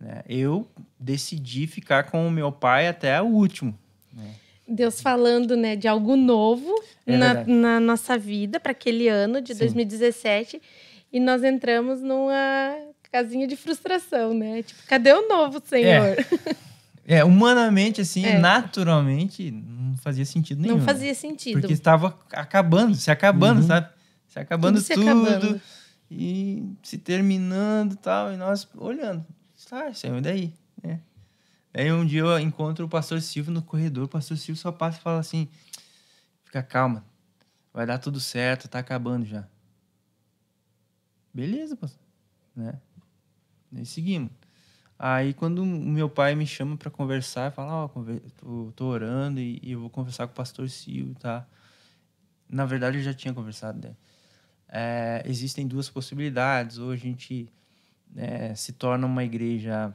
[SPEAKER 2] Né? Eu decidi ficar com o meu pai até o último. Né?
[SPEAKER 3] Deus falando né, de algo novo é na, na, nossa vida para aquele ano de Sim. 2017. E nós entramos numa casinha de frustração, né? Tipo, cadê o novo Senhor?
[SPEAKER 2] É, é humanamente, assim, é. naturalmente, não fazia sentido nenhum. Não né? fazia sentido. Porque estava acabando, se acabando, uhum. sabe? Se acabando tudo. tudo se acabando. E se terminando e tal. E nós olhando. ah, Senhor, daí? Né? Aí um dia eu encontro o pastor Silvio no corredor. O pastor Silvio só passa e fala assim: fica calma, vai dar tudo certo, tá acabando já. Beleza, pastor. Né? Né, e seguimos. Aí quando o meu pai me chama para conversar, fala, ó, oh, tô, tô, orando e, e, eu vou conversar com o pastor Sil, tá? Na verdade eu já tinha conversado, né? É, existem duas possibilidades. Ou a gente né, se torna uma igreja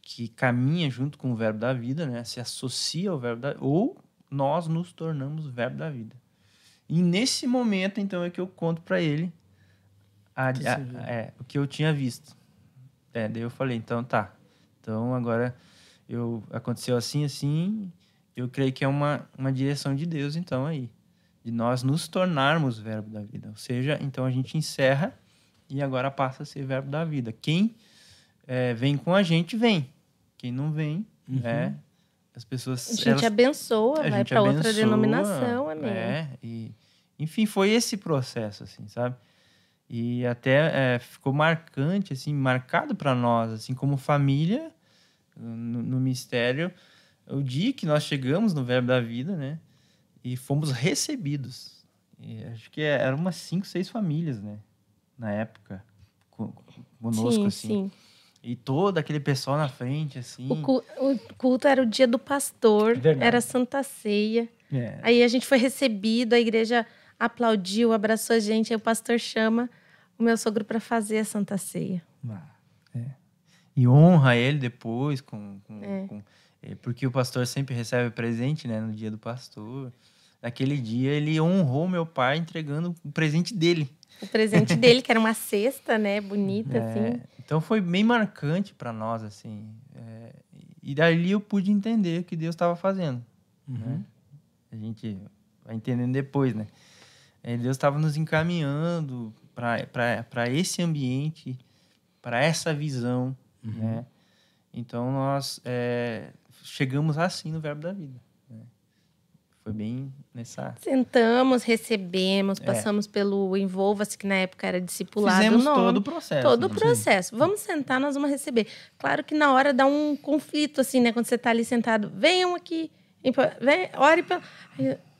[SPEAKER 2] que caminha junto com o verbo da vida, né? Se associa ao verbo da ou nós nos tornamos o verbo da vida. E nesse momento, então, é que eu conto para ele a, a, a, é, o que eu tinha visto. É, daí eu falei, então tá. Então agora eu aconteceu assim, assim. Eu creio que é uma, uma direção de Deus, então, aí. De nós nos tornarmos verbo da vida. Ou seja, então a gente encerra e agora passa a ser verbo da vida. Quem é, vem com a gente, vem. Quem não vem, uhum. é, as pessoas. A gente elas, abençoa, a vai para outra denominação, amém. É, e, enfim, foi esse processo, assim, sabe? E até é, ficou marcante, assim, marcado para nós, assim, como família, no, no mistério, o dia que nós chegamos no Verbo da Vida, né? E fomos recebidos. E acho que é, eram umas cinco, seis famílias, né? Na época, conosco, sim, assim. Sim. E todo aquele pessoal na frente, assim. O culto,
[SPEAKER 3] o culto era o dia do pastor, Verdade. era Santa Ceia. É. Aí a gente foi recebido, a igreja aplaudiu, abraçou a gente, aí o pastor chama o meu sogro para fazer a Santa Ceia.
[SPEAKER 2] Ah, é. E honra ele depois com, com, é. com é, porque o pastor sempre recebe presente, né, no dia do pastor. Naquele dia ele honrou meu pai entregando o presente dele.
[SPEAKER 3] O presente dele que era uma cesta, né, bonita é, assim.
[SPEAKER 2] Então foi bem marcante para nós assim. É, e dali eu pude entender o que Deus estava fazendo. Uhum. Né? A gente vai entendendo depois, né? É, Deus estava nos encaminhando para esse ambiente, para essa visão, uhum. né? Então nós é, chegamos assim no Verbo da Vida. Né? Foi bem nessa.
[SPEAKER 3] Sentamos, recebemos, é. passamos pelo envolva-se que na época era discipulado. Fizemos nome, todo o processo. Todo o processo. Sim. Vamos sentar, nós vamos receber. Claro que na hora dá um conflito assim, né? Quando você está ali sentado, venham aqui Vem, ore pelo.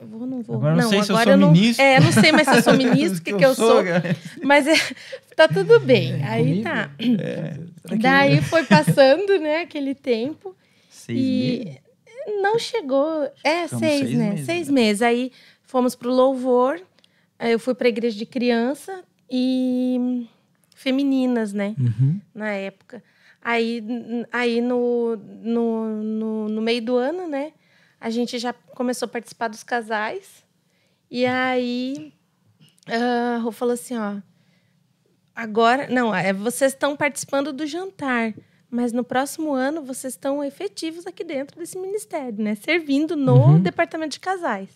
[SPEAKER 3] vou não vou? Agora não, não sei se eu sou não, ministro. É, não sei mais se eu sou ministro, o que, que, eu, sou. Mas é, tá tudo bem. É, aí tá. É, Daí foi passando, né, aquele tempo.
[SPEAKER 1] Seis e meses?
[SPEAKER 3] não chegou. É, seis, seis, né? Meses. Seis meses. Aí fomos pro louvor. Aí eu fui pra igreja de criança e femininas, né? Uhum. Na época. Aí, aí no, no, no, no meio do ano, né? a gente já começou a participar dos casais. E aí, a ah, Rô falou assim: ó, agora. Não, é, vocês estão participando do jantar. Mas no próximo ano vocês estão efetivos aqui dentro desse ministério, né? Servindo no uhum. departamento de casais.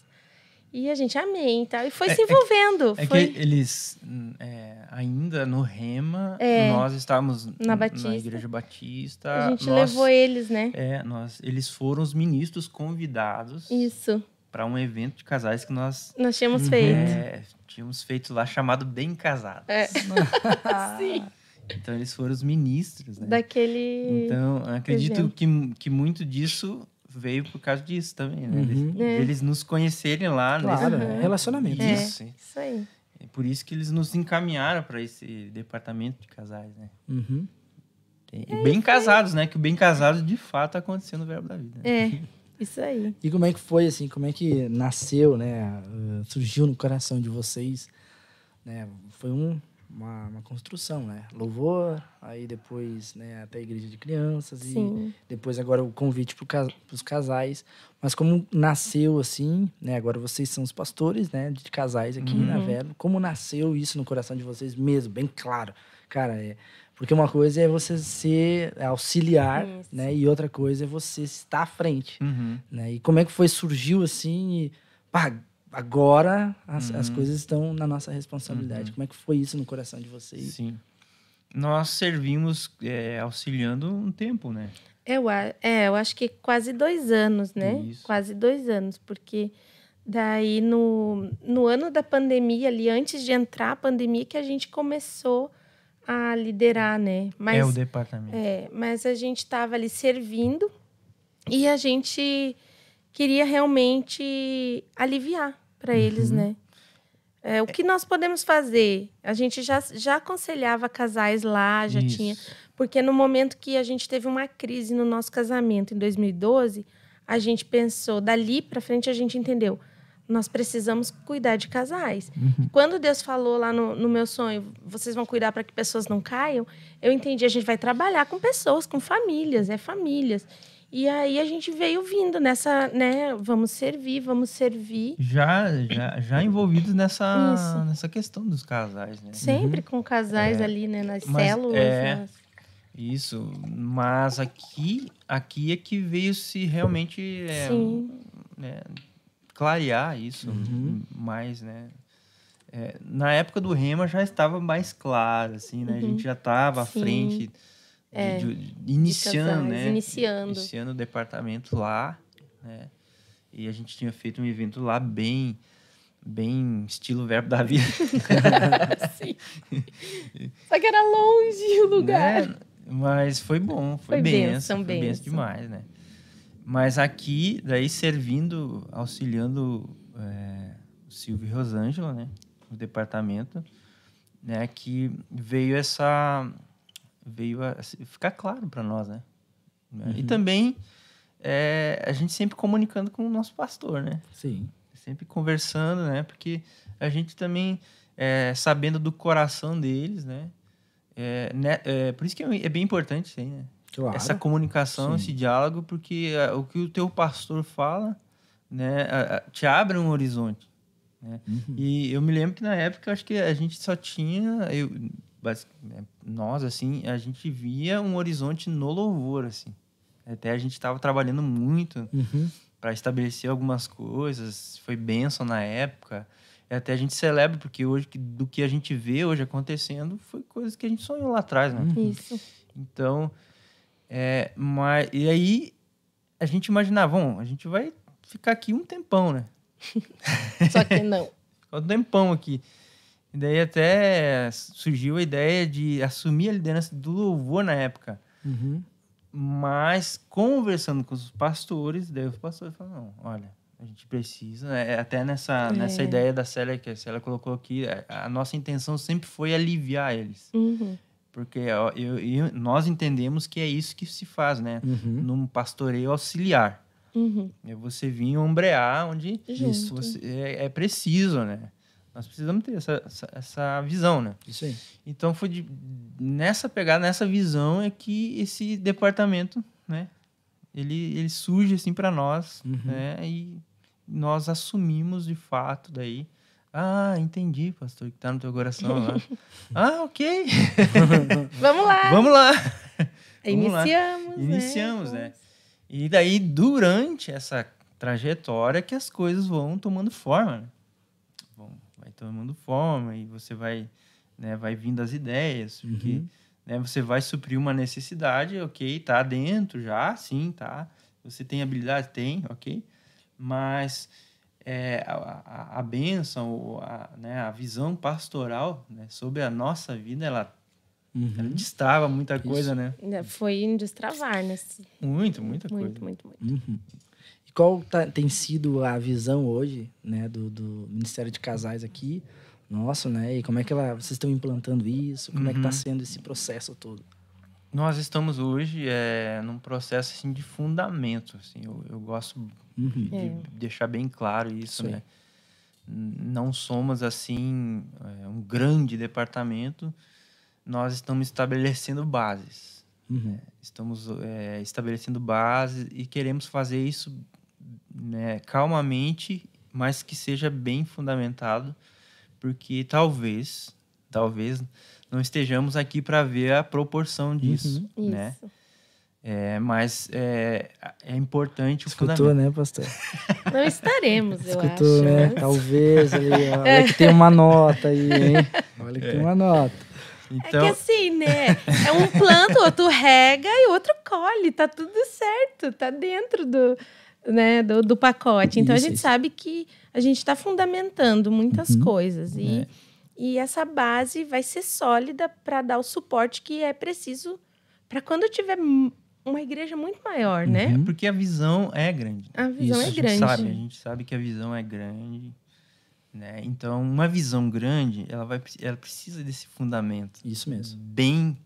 [SPEAKER 3] E a gente amei, tal. Tá? E foi é, se é envolvendo. É, foi...
[SPEAKER 2] que eles, é, ainda no Rema, é. nós estávamos na, Batista. na Igreja Batista. A gente nós, levou eles, né? É, nós, eles foram os ministros convidados. Isso. Para um evento de casais que nós. Nós tínhamos uhum. feito. É, tínhamos feito lá chamado Bem Casados.
[SPEAKER 3] É. Sim.
[SPEAKER 2] Então eles foram os ministros, né?
[SPEAKER 3] Daquele.
[SPEAKER 1] Então, acredito
[SPEAKER 2] que, que muito disso veio por causa disso também, né? Uhum. Eles, é. eles, nos conhecerem lá. Né? Claro, nesse... Uhum. É relacionamento. É, isso. isso aí. É por isso que eles nos encaminharam para esse departamento de casais, né? Uhum. E é bem casados, aí. né? Que o bem casado de fato aconteceu no Verbo da Vida. É,
[SPEAKER 1] isso aí. E como é que foi, assim, como é que nasceu, né? Uh, surgiu no coração de vocês, né? Foi um, uma, uma, construção, né? Louvor, aí depois né, até a igreja de crianças Sim. e depois agora o convite para os casais. Mas como nasceu assim, né? Agora vocês são os pastores, né? De casais aqui uhum. na Velo Como nasceu isso no coração de vocês mesmo, bem claro. Cara, é, porque uma coisa é você ser auxiliar, isso. né? E outra coisa é você estar à frente, uhum. né? E como é que foi, surgiu assim... E, pá, agora as, uhum. as coisas estão na nossa responsabilidade. Uhum. Como é que foi isso no coração de vocês?
[SPEAKER 2] Sim. Nós servimos é, auxiliando um tempo, né?
[SPEAKER 3] Eu, é, eu acho que quase dois anos, né? Isso. Quase dois anos, porque daí no, no ano da pandemia, ali antes de entrar a pandemia, que a gente começou a liderar, né? Mas, é o
[SPEAKER 2] departamento.
[SPEAKER 3] É, mas a gente estava ali servindo e a gente queria realmente aliviar para eles, uhum. né? É, o que nós podemos fazer? A gente já, já aconselhava casais lá, já Isso. tinha. Porque no momento que a gente teve uma crise no nosso casamento, em 2012, a gente pensou, dali para frente a gente entendeu, nós precisamos cuidar de casais. Uhum. Quando Deus falou lá no, no meu sonho, vocês vão cuidar para que pessoas não caiam, eu entendi, a gente vai trabalhar com pessoas, com famílias, é famílias. E aí a gente veio vindo nessa, né? Vamos servir, vamos servir.
[SPEAKER 2] Já, já, já envolvidos nessa, nessa questão dos casais, né? Sempre uhum. com casais é,
[SPEAKER 3] ali, né? Nas mas, células. É, nas...
[SPEAKER 2] Isso, mas aqui, aqui é que veio se realmente é, né, clarear isso uhum. mais, né? É, na época do Rema já estava mais claro, assim, né? Uhum. A gente uhum. já estava à frente. É, de, de, iniciando, né? Iniciando. Iniciando o departamento lá, né? E a gente tinha feito um evento lá bem bem estilo verbo da vida. Sim. Só que era longe o lugar. Né? Mas foi bom, foi, foi benção, benção, foi benção. benção demais, né? Mas aqui, daí servindo, auxiliando é, o Silvio Rosângela, né? O departamento, né? Que veio essa veio a ficar claro para nós, né? né? Uhum. E também é, a gente sempre comunicando com o nosso pastor, né? Sim. Sempre conversando, né? Porque a gente também é, sabendo do coração deles, né? É, né é, por isso que é, é bem importante isso aí, né? Claro. Essa comunicação, Sim. esse diálogo, porque é, o que o teu pastor fala, né? te abre um horizonte. Né? Uhum. E eu me lembro que na época acho que a gente só tinha, eu, é, nós, assim, a gente via um horizonte no louvor, assim. Até a gente estava trabalhando muito uhum. para estabelecer algumas coisas, foi benção na época. Até a gente celebra, porque hoje, do que a gente vê hoje acontecendo, foi coisas que a gente sonhou lá atrás, né? Uhum. Isso. Então, é, mas, e aí a gente imaginava, bom, a gente vai ficar aqui um tempão, né? Só que não. Ficou um tempão aqui. E daí até surgiu a ideia de assumir a liderança do louvor na época. Uhum. Mas conversando com os pastores, daí os pastores falaram, não, olha, a gente precisa, né? até nessa, é. nessa ideia da Célia, que a Célia colocou aqui, é, a, nossa intenção sempre foi aliviar eles. Uhum. Porque eu, eu, nós entendemos que é isso que se faz, né? Uhum. Num pastoreio auxiliar. Uhum. É você vir ombrear onde isso você, é, é preciso, né? Nós precisamos ter essa, essa, essa visão, né? Isso aí. Então foi de, nessa pegada, nessa visão é que esse departamento, né? Ele, ele surge assim para nós, uhum. né? E nós assumimos de fato daí. Ah, entendi, pastor, que tá no teu coração né? lá. ah, ok. Vamos lá. Vamos lá. Vamos Iniciamos. Lá. Iniciamos, né? né? E daí, durante essa trajetória, que as coisas vão tomando forma. Né? tomando forma e você vai, né, vai vindo as ideias, uhum. porque uhum. né, você vai suprir uma necessidade, ok, tá dentro já, sim, tá. Você tem habilidade? Tem, ok. Mas é, a, a, a bênção, a, né, a visão pastoral né, sobre a nossa vida, ela Uhum. destrava muita coisa,
[SPEAKER 3] Isso. né? Foi destravar, né?
[SPEAKER 2] Muito, muita muito, coisa. Muito, muito, muito. Uhum qual tá, tem sido a
[SPEAKER 1] visão hoje né, do, do, Ministério de Casais aqui? Nossa, né? E como é que ela, vocês estão implantando isso? Como uhum. é que está uhum. sendo esse processo todo?
[SPEAKER 2] Nós estamos hoje é, num processo assim, de fundamento. Assim, eu, eu gosto uhum. de é. deixar bem claro isso. Sim. Né? Não somos assim é, um grande departamento. Nós estamos estabelecendo bases. Uhum. Estamos é, estabelecendo bases e queremos fazer isso né, calmamente, mas que seja bem fundamentado, porque talvez, talvez não estejamos aqui para ver a proporção uhum. disso, uhum, né? É, mas é, é importante o Escutou, fundamento. né, pastor?
[SPEAKER 1] Não
[SPEAKER 3] estaremos, eu Escutou, acho.
[SPEAKER 1] né? Mas... Talvez ali, olha que tem uma nota aí, hein? Olha que é. tem uma nota. Então... É que
[SPEAKER 3] assim, né? É um planta, outro rega e outro colhe. Tá tudo certo, tá dentro do, né, do, do pacote. Então isso, a gente isso. sabe que a gente está fundamentando muitas uhum. coisas. E, é. e essa base vai ser sólida para dar o suporte que é preciso para quando tiver uma igreja muito maior, né? uhum. né?
[SPEAKER 2] Porque a visão é grande. A visão isso, é grande. A gente, sabe, a gente sabe que a visão é grande. Né? Então, uma visão grande, ela, vai, ela precisa desse fundamento. Isso mesmo. Bem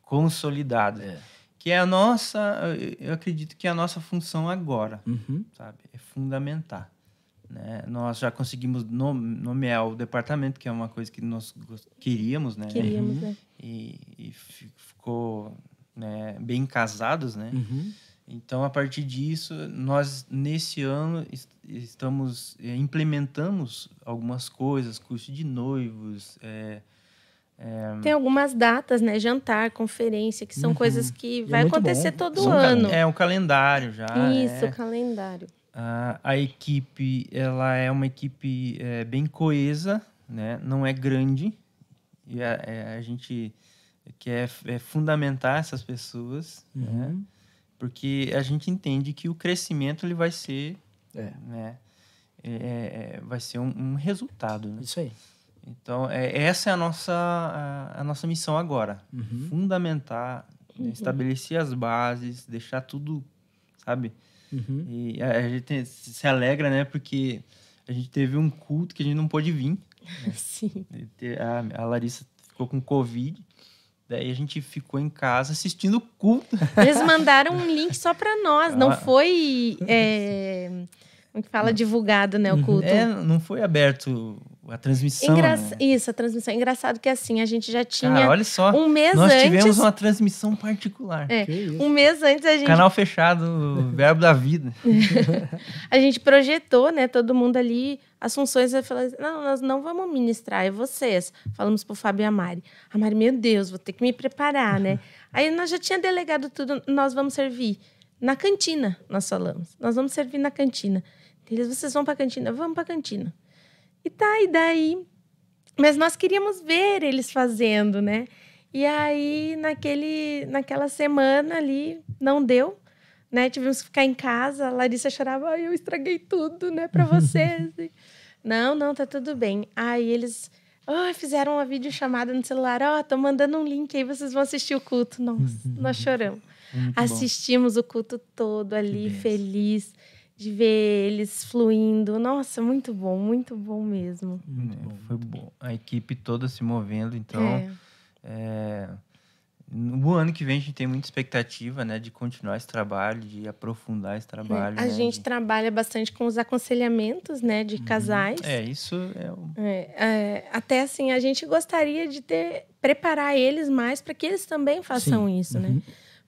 [SPEAKER 2] consolidado. É que é a nossa, eu acredito que é a nossa função agora, uhum. sabe? É fundamentar. Né? Nós já conseguimos nomear o departamento, que é uma coisa que nós queríamos, né? Queríamos, uhum. né? E, e ficou né, bem casados, né? Uhum. Então, a partir disso, nós nesse ano estamos eh, implementamos algumas coisas, curso de noivos, é, é... Tem
[SPEAKER 3] algumas datas, né? Jantar, conferência, que são uhum. coisas que é vai é acontecer bom. todo são ano. É
[SPEAKER 2] um calendário já. Isso, é...
[SPEAKER 3] calendário.
[SPEAKER 2] A, a, equipe, ela é uma equipe é, bem coesa, né? Não é grande. E a, é, a gente quer fundamentar essas pessoas, né? uhum. né? Porque a gente entende que o crescimento ele vai ser, né? vai ser um, um resultado. Né? Isso aí. Então, é, essa é a nossa, a, a nossa missão agora. Uhum. Fundamentar, né, uhum. estabelecer as bases, deixar tudo, sabe? Uhum. E a, a gente tem, se alegra, né? Porque a gente teve um culto que a gente não pôde vir. Né? Sim. A, a, Larissa ficou com Covid. Daí a gente ficou em casa assistindo o culto.
[SPEAKER 1] Eles
[SPEAKER 3] mandaram um link só para nós. Não ah. foi... É, como que fala? Divulgado, né? O uhum. culto. É, não
[SPEAKER 2] foi aberto a transmissão. Engra... Né?
[SPEAKER 3] Isso, a transmissão. Engraçado que assim, a gente já tinha. Cara, olha só. Um mês nós antes. Nós tivemos uma
[SPEAKER 2] transmissão particular. É,
[SPEAKER 3] um mês antes a gente. Canal
[SPEAKER 2] fechado, Verbo da Vida.
[SPEAKER 3] a gente projetou, né? Todo mundo ali. As funções, eu falei, não, nós não vamos ministrar, é vocês. Falamos pro Fábio e a Mari. A Mari, meu Deus, vou ter que me preparar, né? Aí nós já tinha delegado tudo, nós vamos servir. Na cantina, nós falamos. Nós vamos servir na cantina. Eles, vocês vão pra cantina? Vamos pra cantina. E tá, e daí? Mas nós queríamos ver eles fazendo, né? E aí, naquele, naquela semana ali, não deu, né? Tivemos que ficar em casa. A Larissa chorava, ai, eu estraguei tudo, né, para vocês. não, não, tá tudo bem. Aí eles oh, fizeram uma videochamada no celular. Ó, oh, tô mandando um link aí, vocês vão assistir o culto. Nossa, nós uhum. choramos. Muito Assistimos bom. o culto todo ali, feliz de ver eles fluindo. Nossa, muito bom, muito bom mesmo.
[SPEAKER 2] Muito é, bom, foi bom. A equipe toda se movendo, então. É. É... No ano que vem a gente tem muita expectativa, né, de continuar esse trabalho, de aprofundar esse é. trabalho. É. A né, gente
[SPEAKER 3] de... trabalha bastante com os aconselhamentos, né, de uhum. casais. É isso. É, é, é, até assim a gente gostaria de ter preparar eles mais para que eles também façam Sim. isso, né? uhum. né?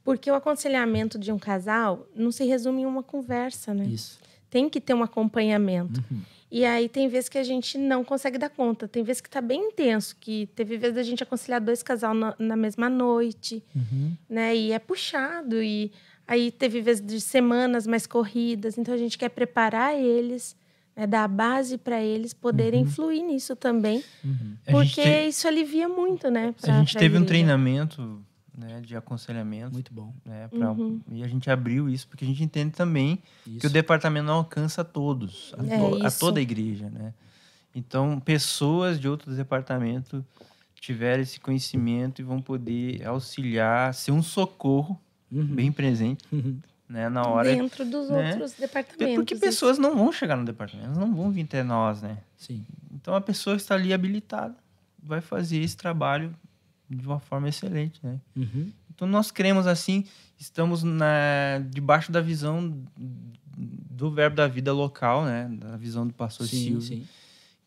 [SPEAKER 3] Porque o aconselhamento de um casal não se resume em uma conversa, né? Isso. Tem que ter um acompanhamento. Uhum. E aí tem vezes que a gente não consegue dar conta. Tem vezes que tá bem intenso, que teve vezes a gente aconselhar dois casal na, na mesma noite, uhum. né? E é puxado e aí teve vezes de semanas mais corridas. Então a gente quer preparar eles né? dar a base para eles poderem uhum. fluir nisso também,
[SPEAKER 1] uhum.
[SPEAKER 2] porque te...
[SPEAKER 3] isso alivia muito, né? Pra, a gente teve um
[SPEAKER 2] treinamento né, de aconselhamento. Muito bom. Né, pra, uhum. E a gente abriu isso porque a gente entende também isso. que o departamento não alcança a todos, a, é a toda a igreja, né? Então, pessoas de outros departamentos tiveram esse conhecimento e vão poder auxiliar, ser um socorro uhum. bem presente, uhum. né, na hora dentro
[SPEAKER 3] dos né? outros departamentos. Porque
[SPEAKER 2] pessoas isso. não vão chegar no departamento, não vão vir até nós, né? Sim. Então a pessoa está ali habilitada, vai fazer esse trabalho de uma forma excelente, né? Uhum. Então nós cremos assim, estamos na, debaixo da visão do verbo da vida local, né? Da visão do pastor sim, Silvio. Sim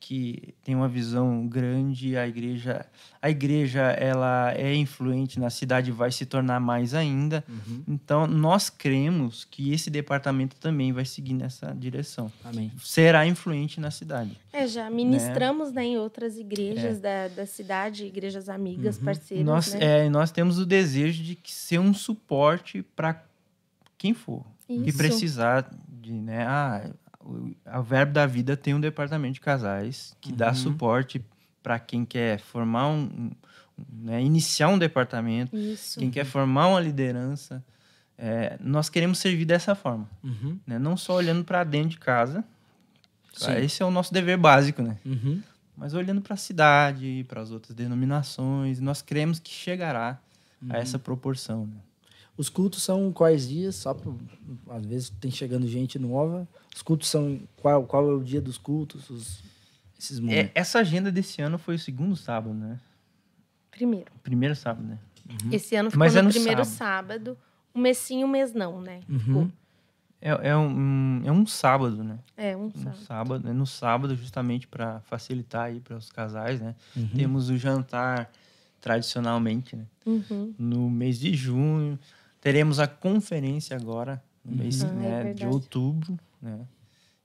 [SPEAKER 2] que tem uma visão grande, a igreja, a igreja ela é influente na cidade vai se tornar mais ainda. Uhum. Então nós cremos que esse departamento também vai seguir nessa direção. Amém. Será influente na cidade. É, já né? ministramos
[SPEAKER 3] né? Né, em outras igrejas é. da, da cidade, igrejas amigas, uhum. parceiras. Nós, né?
[SPEAKER 2] é, nós temos o desejo de ser um suporte para quem for Isso. que precisar de, né? Ah, a Verbo da Vida tem um departamento de casais que uhum. dá suporte para quem quer formar um, um né, iniciar um departamento, Isso. quem quer formar uma liderança. É, nós queremos servir dessa forma, uhum. né? não só olhando para dentro de casa. Sim. Ah, esse é o nosso dever básico, né? Uhum. Mas olhando para a cidade, para as outras denominações, nós cremos que chegará a uhum. essa proporção. Né? Os cultos são
[SPEAKER 1] quais dias? Só pro, às vezes tem chegando gente nova. Os cultos são qual, qual
[SPEAKER 2] é o dia dos cultos? Os, esses é, essa agenda desse ano foi o segundo sábado, né? Primeiro. Primeiro sábado, né? Uhum. Esse ano ficou Mas é no, é no primeiro
[SPEAKER 3] sábado. sábado. Um mês sim, um mês não, né?
[SPEAKER 2] Uhum. Tipo, é, é, um, é um sábado, né? É, um sábado. Um sábado é no sábado, justamente para facilitar aí para os casais, né? Uhum. Temos o jantar tradicionalmente, né? Uhum. No mês de junho. Teremos a conferência agora, no uhum. mês uhum. né, é de outubro, né?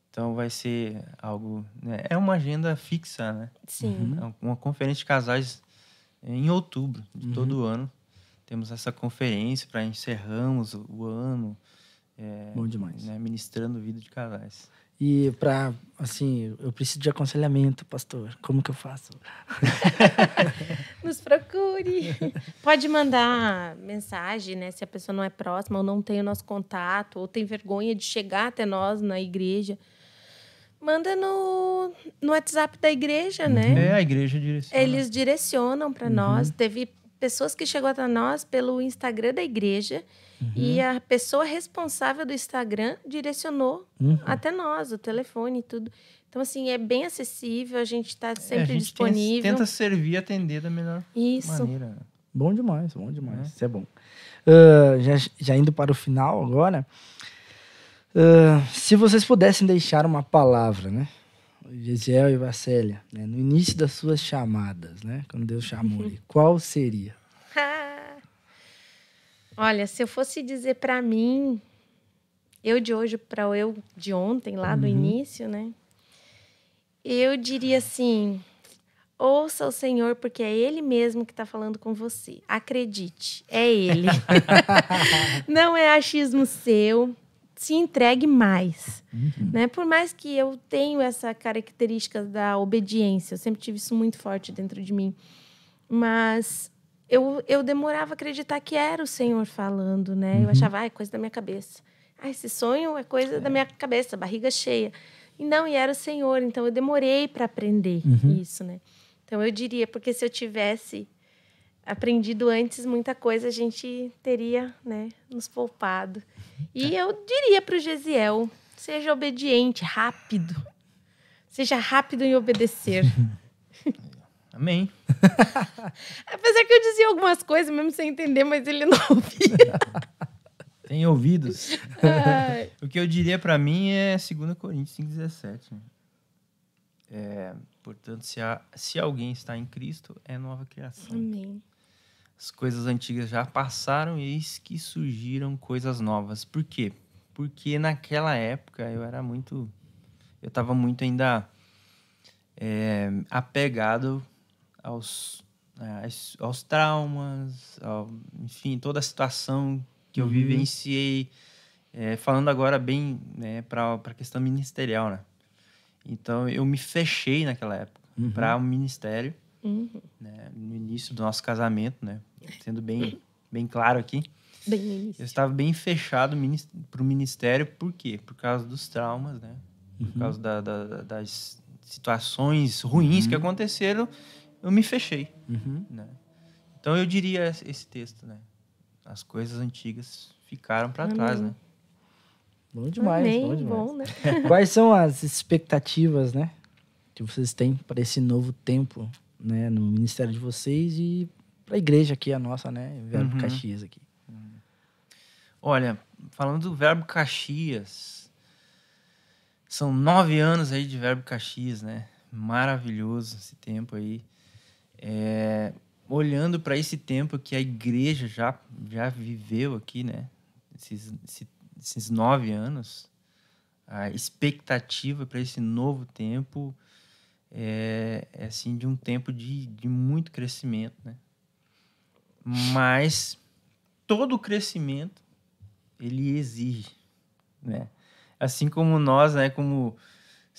[SPEAKER 2] Então vai ser algo. Né? É uma agenda fixa, né? Sim. Uhum. É uma conferência de casais em outubro de uhum. todo ano. Temos essa conferência para encerramos o ano. É, Bom demais. Né, ministrando vida de casais.
[SPEAKER 1] E para assim, eu preciso de aconselhamento, pastor. Como que eu faço?
[SPEAKER 3] Nos procure. Pode mandar mensagem, né? Se a pessoa não é próxima ou não tem o nosso contato, ou tem vergonha de chegar até nós na igreja. Manda no, no WhatsApp da igreja, né? Uhum. É, a igreja direciona. Eles direcionam para uhum. nós. Teve pessoas que chegou até nós pelo Instagram da igreja Uhum. E a pessoa responsável do Instagram direcionou uhum. até nós, o telefone e tudo. Então, assim, é bem acessível, a gente está é, sempre é, a gente disponível. tenta
[SPEAKER 2] servir e atender da melhor
[SPEAKER 3] Isso. maneira.
[SPEAKER 1] Bom demais, bom demais. Né? Isso é bom. Uh, já, já indo para o final agora. Uh, se vocês pudessem deixar uma palavra, né? Gesiel e Vacélia, né? no início das suas chamadas, né? Quando Deus chamou ele, qual seria?
[SPEAKER 3] Olha, se eu fosse dizer para mim, eu de hoje para eu de ontem, lá uhum. do início, né? Eu diria assim: ouça o Senhor, porque é Ele mesmo que está falando com você. Acredite, é Ele. Não é achismo seu. Se entregue mais. Uhum. Né? Por mais que eu tenha essa característica da obediência, eu sempre tive isso muito forte dentro de mim. Mas eu, eu demorava a acreditar que era o Senhor falando, né? Uhum. Eu achava, ah, é coisa da minha cabeça. Ah, esse sonho é coisa é. da minha cabeça, barriga cheia. E não, e era o Senhor. Então eu demorei para aprender uhum. isso, né? Então eu diria, porque se eu tivesse aprendido antes muita coisa, a gente teria, né, nos poupado. E é. eu diria para o Gesiel, seja obediente, rápido. Seja rápido em obedecer. Amém. Apesar que eu dizia algumas coisas mesmo sem entender, mas ele não ouvia.
[SPEAKER 2] Tem ouvidos. o que eu diria para mim é 2 Coríntios 5,17. Né? É, portanto, se, há, se alguém está em Cristo, é nova criação. Amém. As coisas antigas já passaram e eis que surgiram coisas novas. Por quê? Porque naquela época eu era muito. Eu estava muito ainda é, apegado né, aos, aos traumas, ao, enfim, toda a situação que eu uhum. vivenciei, é, falando agora bem né, para a questão ministerial, né? Então, eu me fechei naquela época uhum. para o um ministério, uhum. né, no início do nosso casamento, né? Sendo bem, bem claro aqui. Bem eu estava bem fechado para o ministério, por quê? Por causa dos traumas, né? Por uhum. causa da, da, das situações ruins que uhum. aconteceram eu me fechei. Uhum. Né? Então eu diria esse texto, né? As coisas antigas ficaram para trás, né? Bom demais, Amém, bom demais. Bom, né? Quais são
[SPEAKER 1] as expectativas, né? Que vocês têm para esse novo tempo, né? No ministério de vocês e para a igreja aqui, a nossa, né? Verbo uhum. Caxias
[SPEAKER 2] aqui. Olha, falando do Verbo Caxias, são nove anos aí de Verbo Caxias, né? Maravilhoso esse tempo aí. É, olhando para esse tempo que a igreja já, já viveu aqui, né? Esses, esse, esses nove anos, a expectativa para esse novo tempo é, é, assim de um tempo de, de muito crescimento, né? Mas todo o crescimento ele exige, né? Assim como nós, né? Como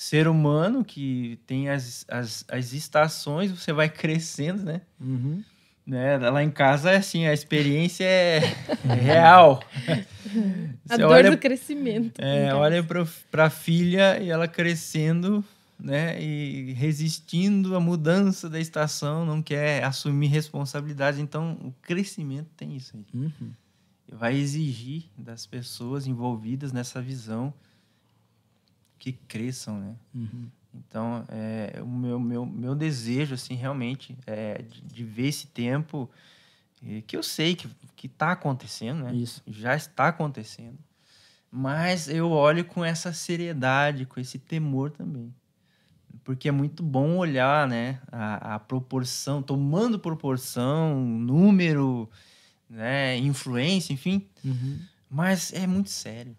[SPEAKER 2] ser humano que tem as, as, as estações, você vai crescendo, né? Uhum. né? Lá em casa, assim, a experiência é, é real. a você dor olha, do crescimento. É, olha para a filha e ela crescendo, né? E resistindo à mudança da estação, não quer assumir responsabilidade. Então, o crescimento tem isso aí. Uhum. Vai exigir das pessoas envolvidas nessa visão que cresçam, né? Uhum. Então, é, o meu, meu, meu desejo, assim, realmente, é de, de ver esse tempo é, que eu sei que está acontecendo, né? Isso. Já está acontecendo. Mas eu olho com essa seriedade, com esse temor também. Porque é muito bom olhar, né? A, a proporção, tomando proporção, número, né? influência, enfim. Uhum. Mas é muito sério.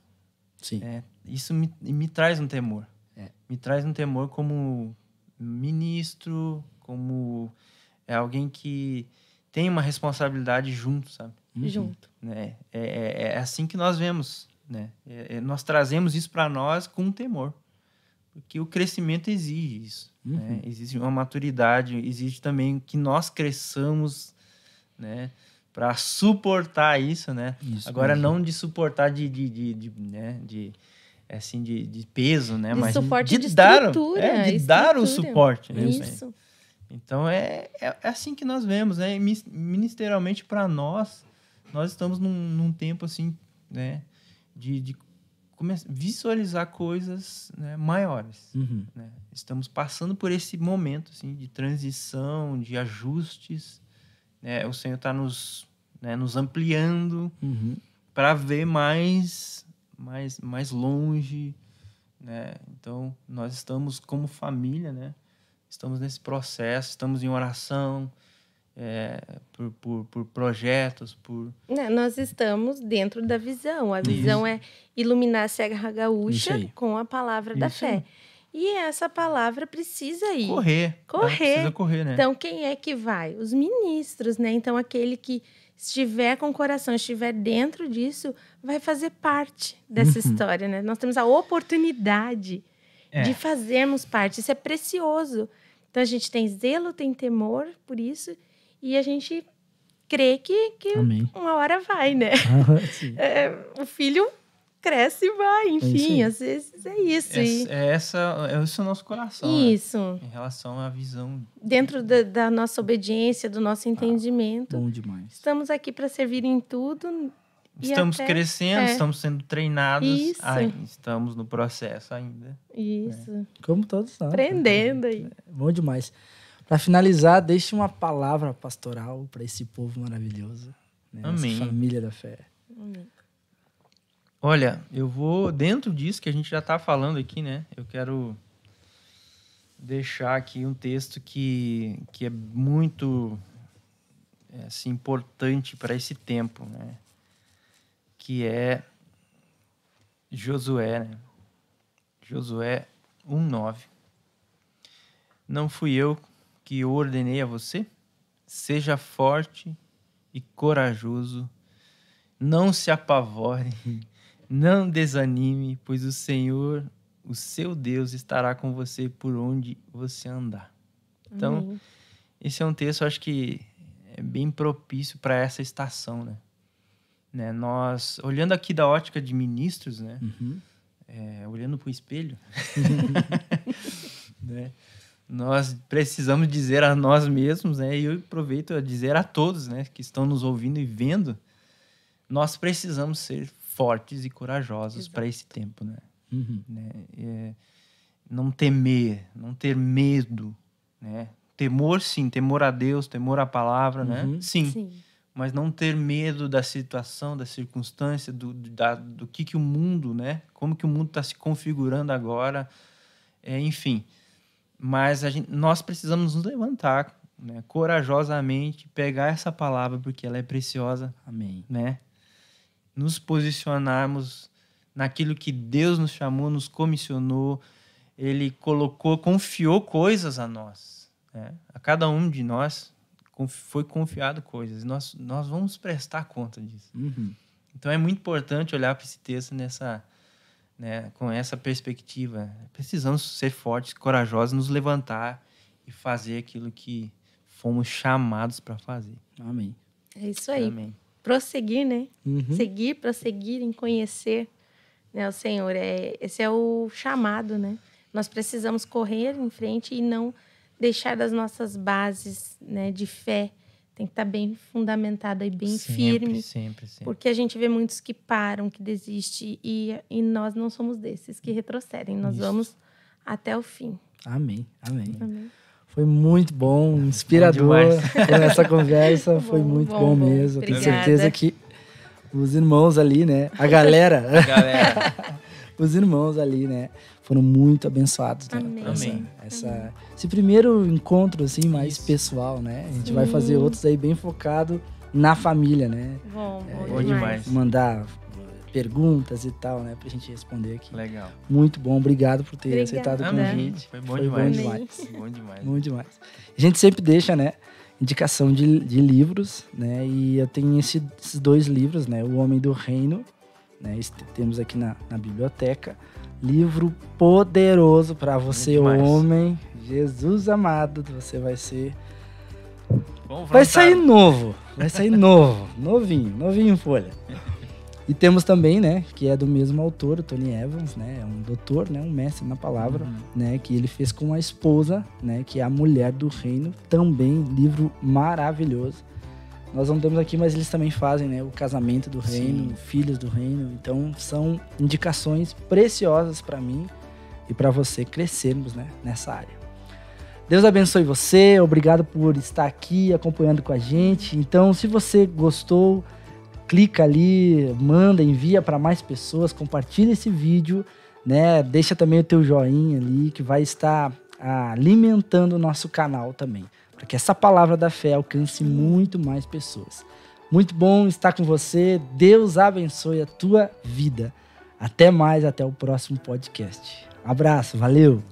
[SPEAKER 2] Sim. É, isso me, me traz um temor. É. Me traz um temor como ministro, como é alguém que tem uma responsabilidade junto, sabe? Uhum. Junto. Né? É, é, é, assim que nós vemos, né? É, é nós trazemos isso para nós com temor, porque o crescimento exige isso. Né? Uhum. Né? Existe uma maturidade, exige também que nós cresçamos, né? Para suportar isso, né? Isso, Agora mesmo. não de suportar de, de, de, de né? de é, assim de, de peso, né? De Mas suporte de, de dar, é, de estrutura. dar o suporte. Né? Isso. Então é, é, é, assim que nós vemos, né? Ministerialmente para nós, nós estamos num, num, tempo assim, né? De, de visualizar coisas né? maiores. Uhum. Né? Estamos passando por esse momento assim de transição, de ajustes. Né? O Senhor está nos, né? nos ampliando uhum. para ver mais mais, mais longe, né? Então, nós estamos como família, né? Estamos nesse processo, estamos em oração, é, por, por, por, projetos, por...
[SPEAKER 3] Né, nós estamos dentro da visão. A visão Isso. é iluminar a Serra Gaúcha com a palavra Isso da fé. E essa palavra precisa ir. Correr. Correr. Precisa correr, né? Então, quem é que vai? Os ministros, né? Então, aquele que estiver com o coração, estiver dentro disso, vai fazer parte dessa uhum. história, né? Nós temos a oportunidade é. de fazermos parte. Isso é precioso. Então a gente tem zelo, tem temor por isso e a gente crê que, que uma hora vai, né? Ah, é, o filho cresce e vai, é enfim, às vezes é isso. É, e...
[SPEAKER 2] é essa, é esse o nosso coração. Né? Isso. Né? Em relação à visão.
[SPEAKER 3] Dentro da, da nossa obediência, do nosso tá. entendimento. Ah, bom demais. Estamos aqui para servir em tudo.
[SPEAKER 2] Estamos até... crescendo, é. estamos sendo treinados. Isso. Ai, estamos no processo ainda.
[SPEAKER 1] Né? Isso. Né? Como todos nós. Aprendendo aí. É, bom demais. Para finalizar, deixe uma palavra
[SPEAKER 2] pastoral para esse povo maravilhoso. Né? Amém. Essa família da fé. Amém. Olha, eu vou dentro disso que a gente já está falando aqui, né? Eu quero deixar aqui um texto que, que é muito é, assim, importante para esse tempo, né? Que é Josué, né? Josué 1:9. Não fui eu que ordenei a você? Seja forte e corajoso. Não se apavore Não desanime, pois o Senhor, o seu Deus, estará com você por onde você andar. Então, esse é um texto, acho que é bem propício para essa estação, né? né? Nós, olhando aqui da ótica de ministros, né? Uhum. É, olhando para o espelho, né? nós precisamos dizer a nós mesmos, né? E eu aproveito a dizer a todos, né, que estão nos ouvindo e vendo, nós precisamos ser fortes e corajosos para esse tempo, né? Uhum. né? É, não temer, não ter medo, né? Temor, sim, temor a Deus, temor à palavra, né? uhum. né? Sim. sim. Mas não ter medo da situação, da circunstância, do, da, do que, que o mundo, né? Como que o mundo está se configurando agora, é, enfim. Mas gente, nós precisamos nos levantar né? corajosamente, pegar essa palavra, porque ela é preciosa. Amém. Né? nos posicionarmos naquilo que Deus nos chamou, nos comissionou, Ele colocou, confiou coisas a nós. Né? A cada um de nós foi confiado coisas. Nós, nós vamos prestar conta disso. Uhum. Então é muito importante olhar para esse texto nessa, né, com essa perspectiva. Precisamos ser fortes, corajosos, nos levantar e fazer aquilo que fomos chamados para fazer. Amém.
[SPEAKER 3] É isso aí. Amém prosseguir, né? Uhum. Seguir, prosseguir em conhecer né, o Senhor. É, esse é o chamado, né? Nós precisamos correr em frente e não deixar das nossas bases né, de fé. Tem que estar tá bem fundamentada e bem sempre, firme. Sempre, sempre. Porque a gente vê muitos que param, que desistem, e, e nós não somos desses que retrocedem. Nós Isso. vamos até o fim.
[SPEAKER 1] Amém, amém. amém. Foi muito bom, inspirador essa conversa. Bom, foi muito bom, bom mesmo. Bom. Tenho certeza que os irmãos ali, né? A galera. a galera. os irmãos ali, né? Foram muito abençoados. Né? Amém. Essa, Amém. esse primeiro encontro, assim, mais Isso. pessoal, né? A gente Sim. vai fazer outros aí bem focado na família, né? Bom, bom é, demais. Mandar perguntas e tal, né? Pra gente responder aqui. Legal. Muito bom, obrigado por ter Obrigada. aceitado o convite. Foi bom Foi demais. Bom demais. bom demais. Bom demais. A gente sempre deixa, né? Indicação de, de livros, né? E eu tenho esse, esses dois livros, né? O Homem do Reino, né? Temos aqui na, na biblioteca. Livro poderoso para você, homem. Jesus amado, você vai ser. Vai sair novo. Vai sair novo. novinho, novinho em folha. E temos também, né, que é do mesmo autor, o Tony Evans, né, é um doutor, né, um mestre na palavra, uhum. né, que ele fez com a esposa, né, que é a mulher do reino, também livro maravilhoso. Nós não temos aqui, mas eles também fazem, né, o casamento do reino, Sim. filhos do reino. Então são indicações preciosas para mim e para você crescermos, né, nessa área. Deus abençoe você, obrigado por estar aqui acompanhando com a gente. Então, se você gostou, clica ali, manda, envia para mais pessoas, compartilha esse vídeo, né? Deixa também o teu joinha ali que vai estar ah, alimentando o nosso canal também, para que essa palavra da fé alcance muito mais pessoas. Muito bom estar com você. Deus abençoe a tua vida. Até mais, até o próximo podcast. Abraço, valeu.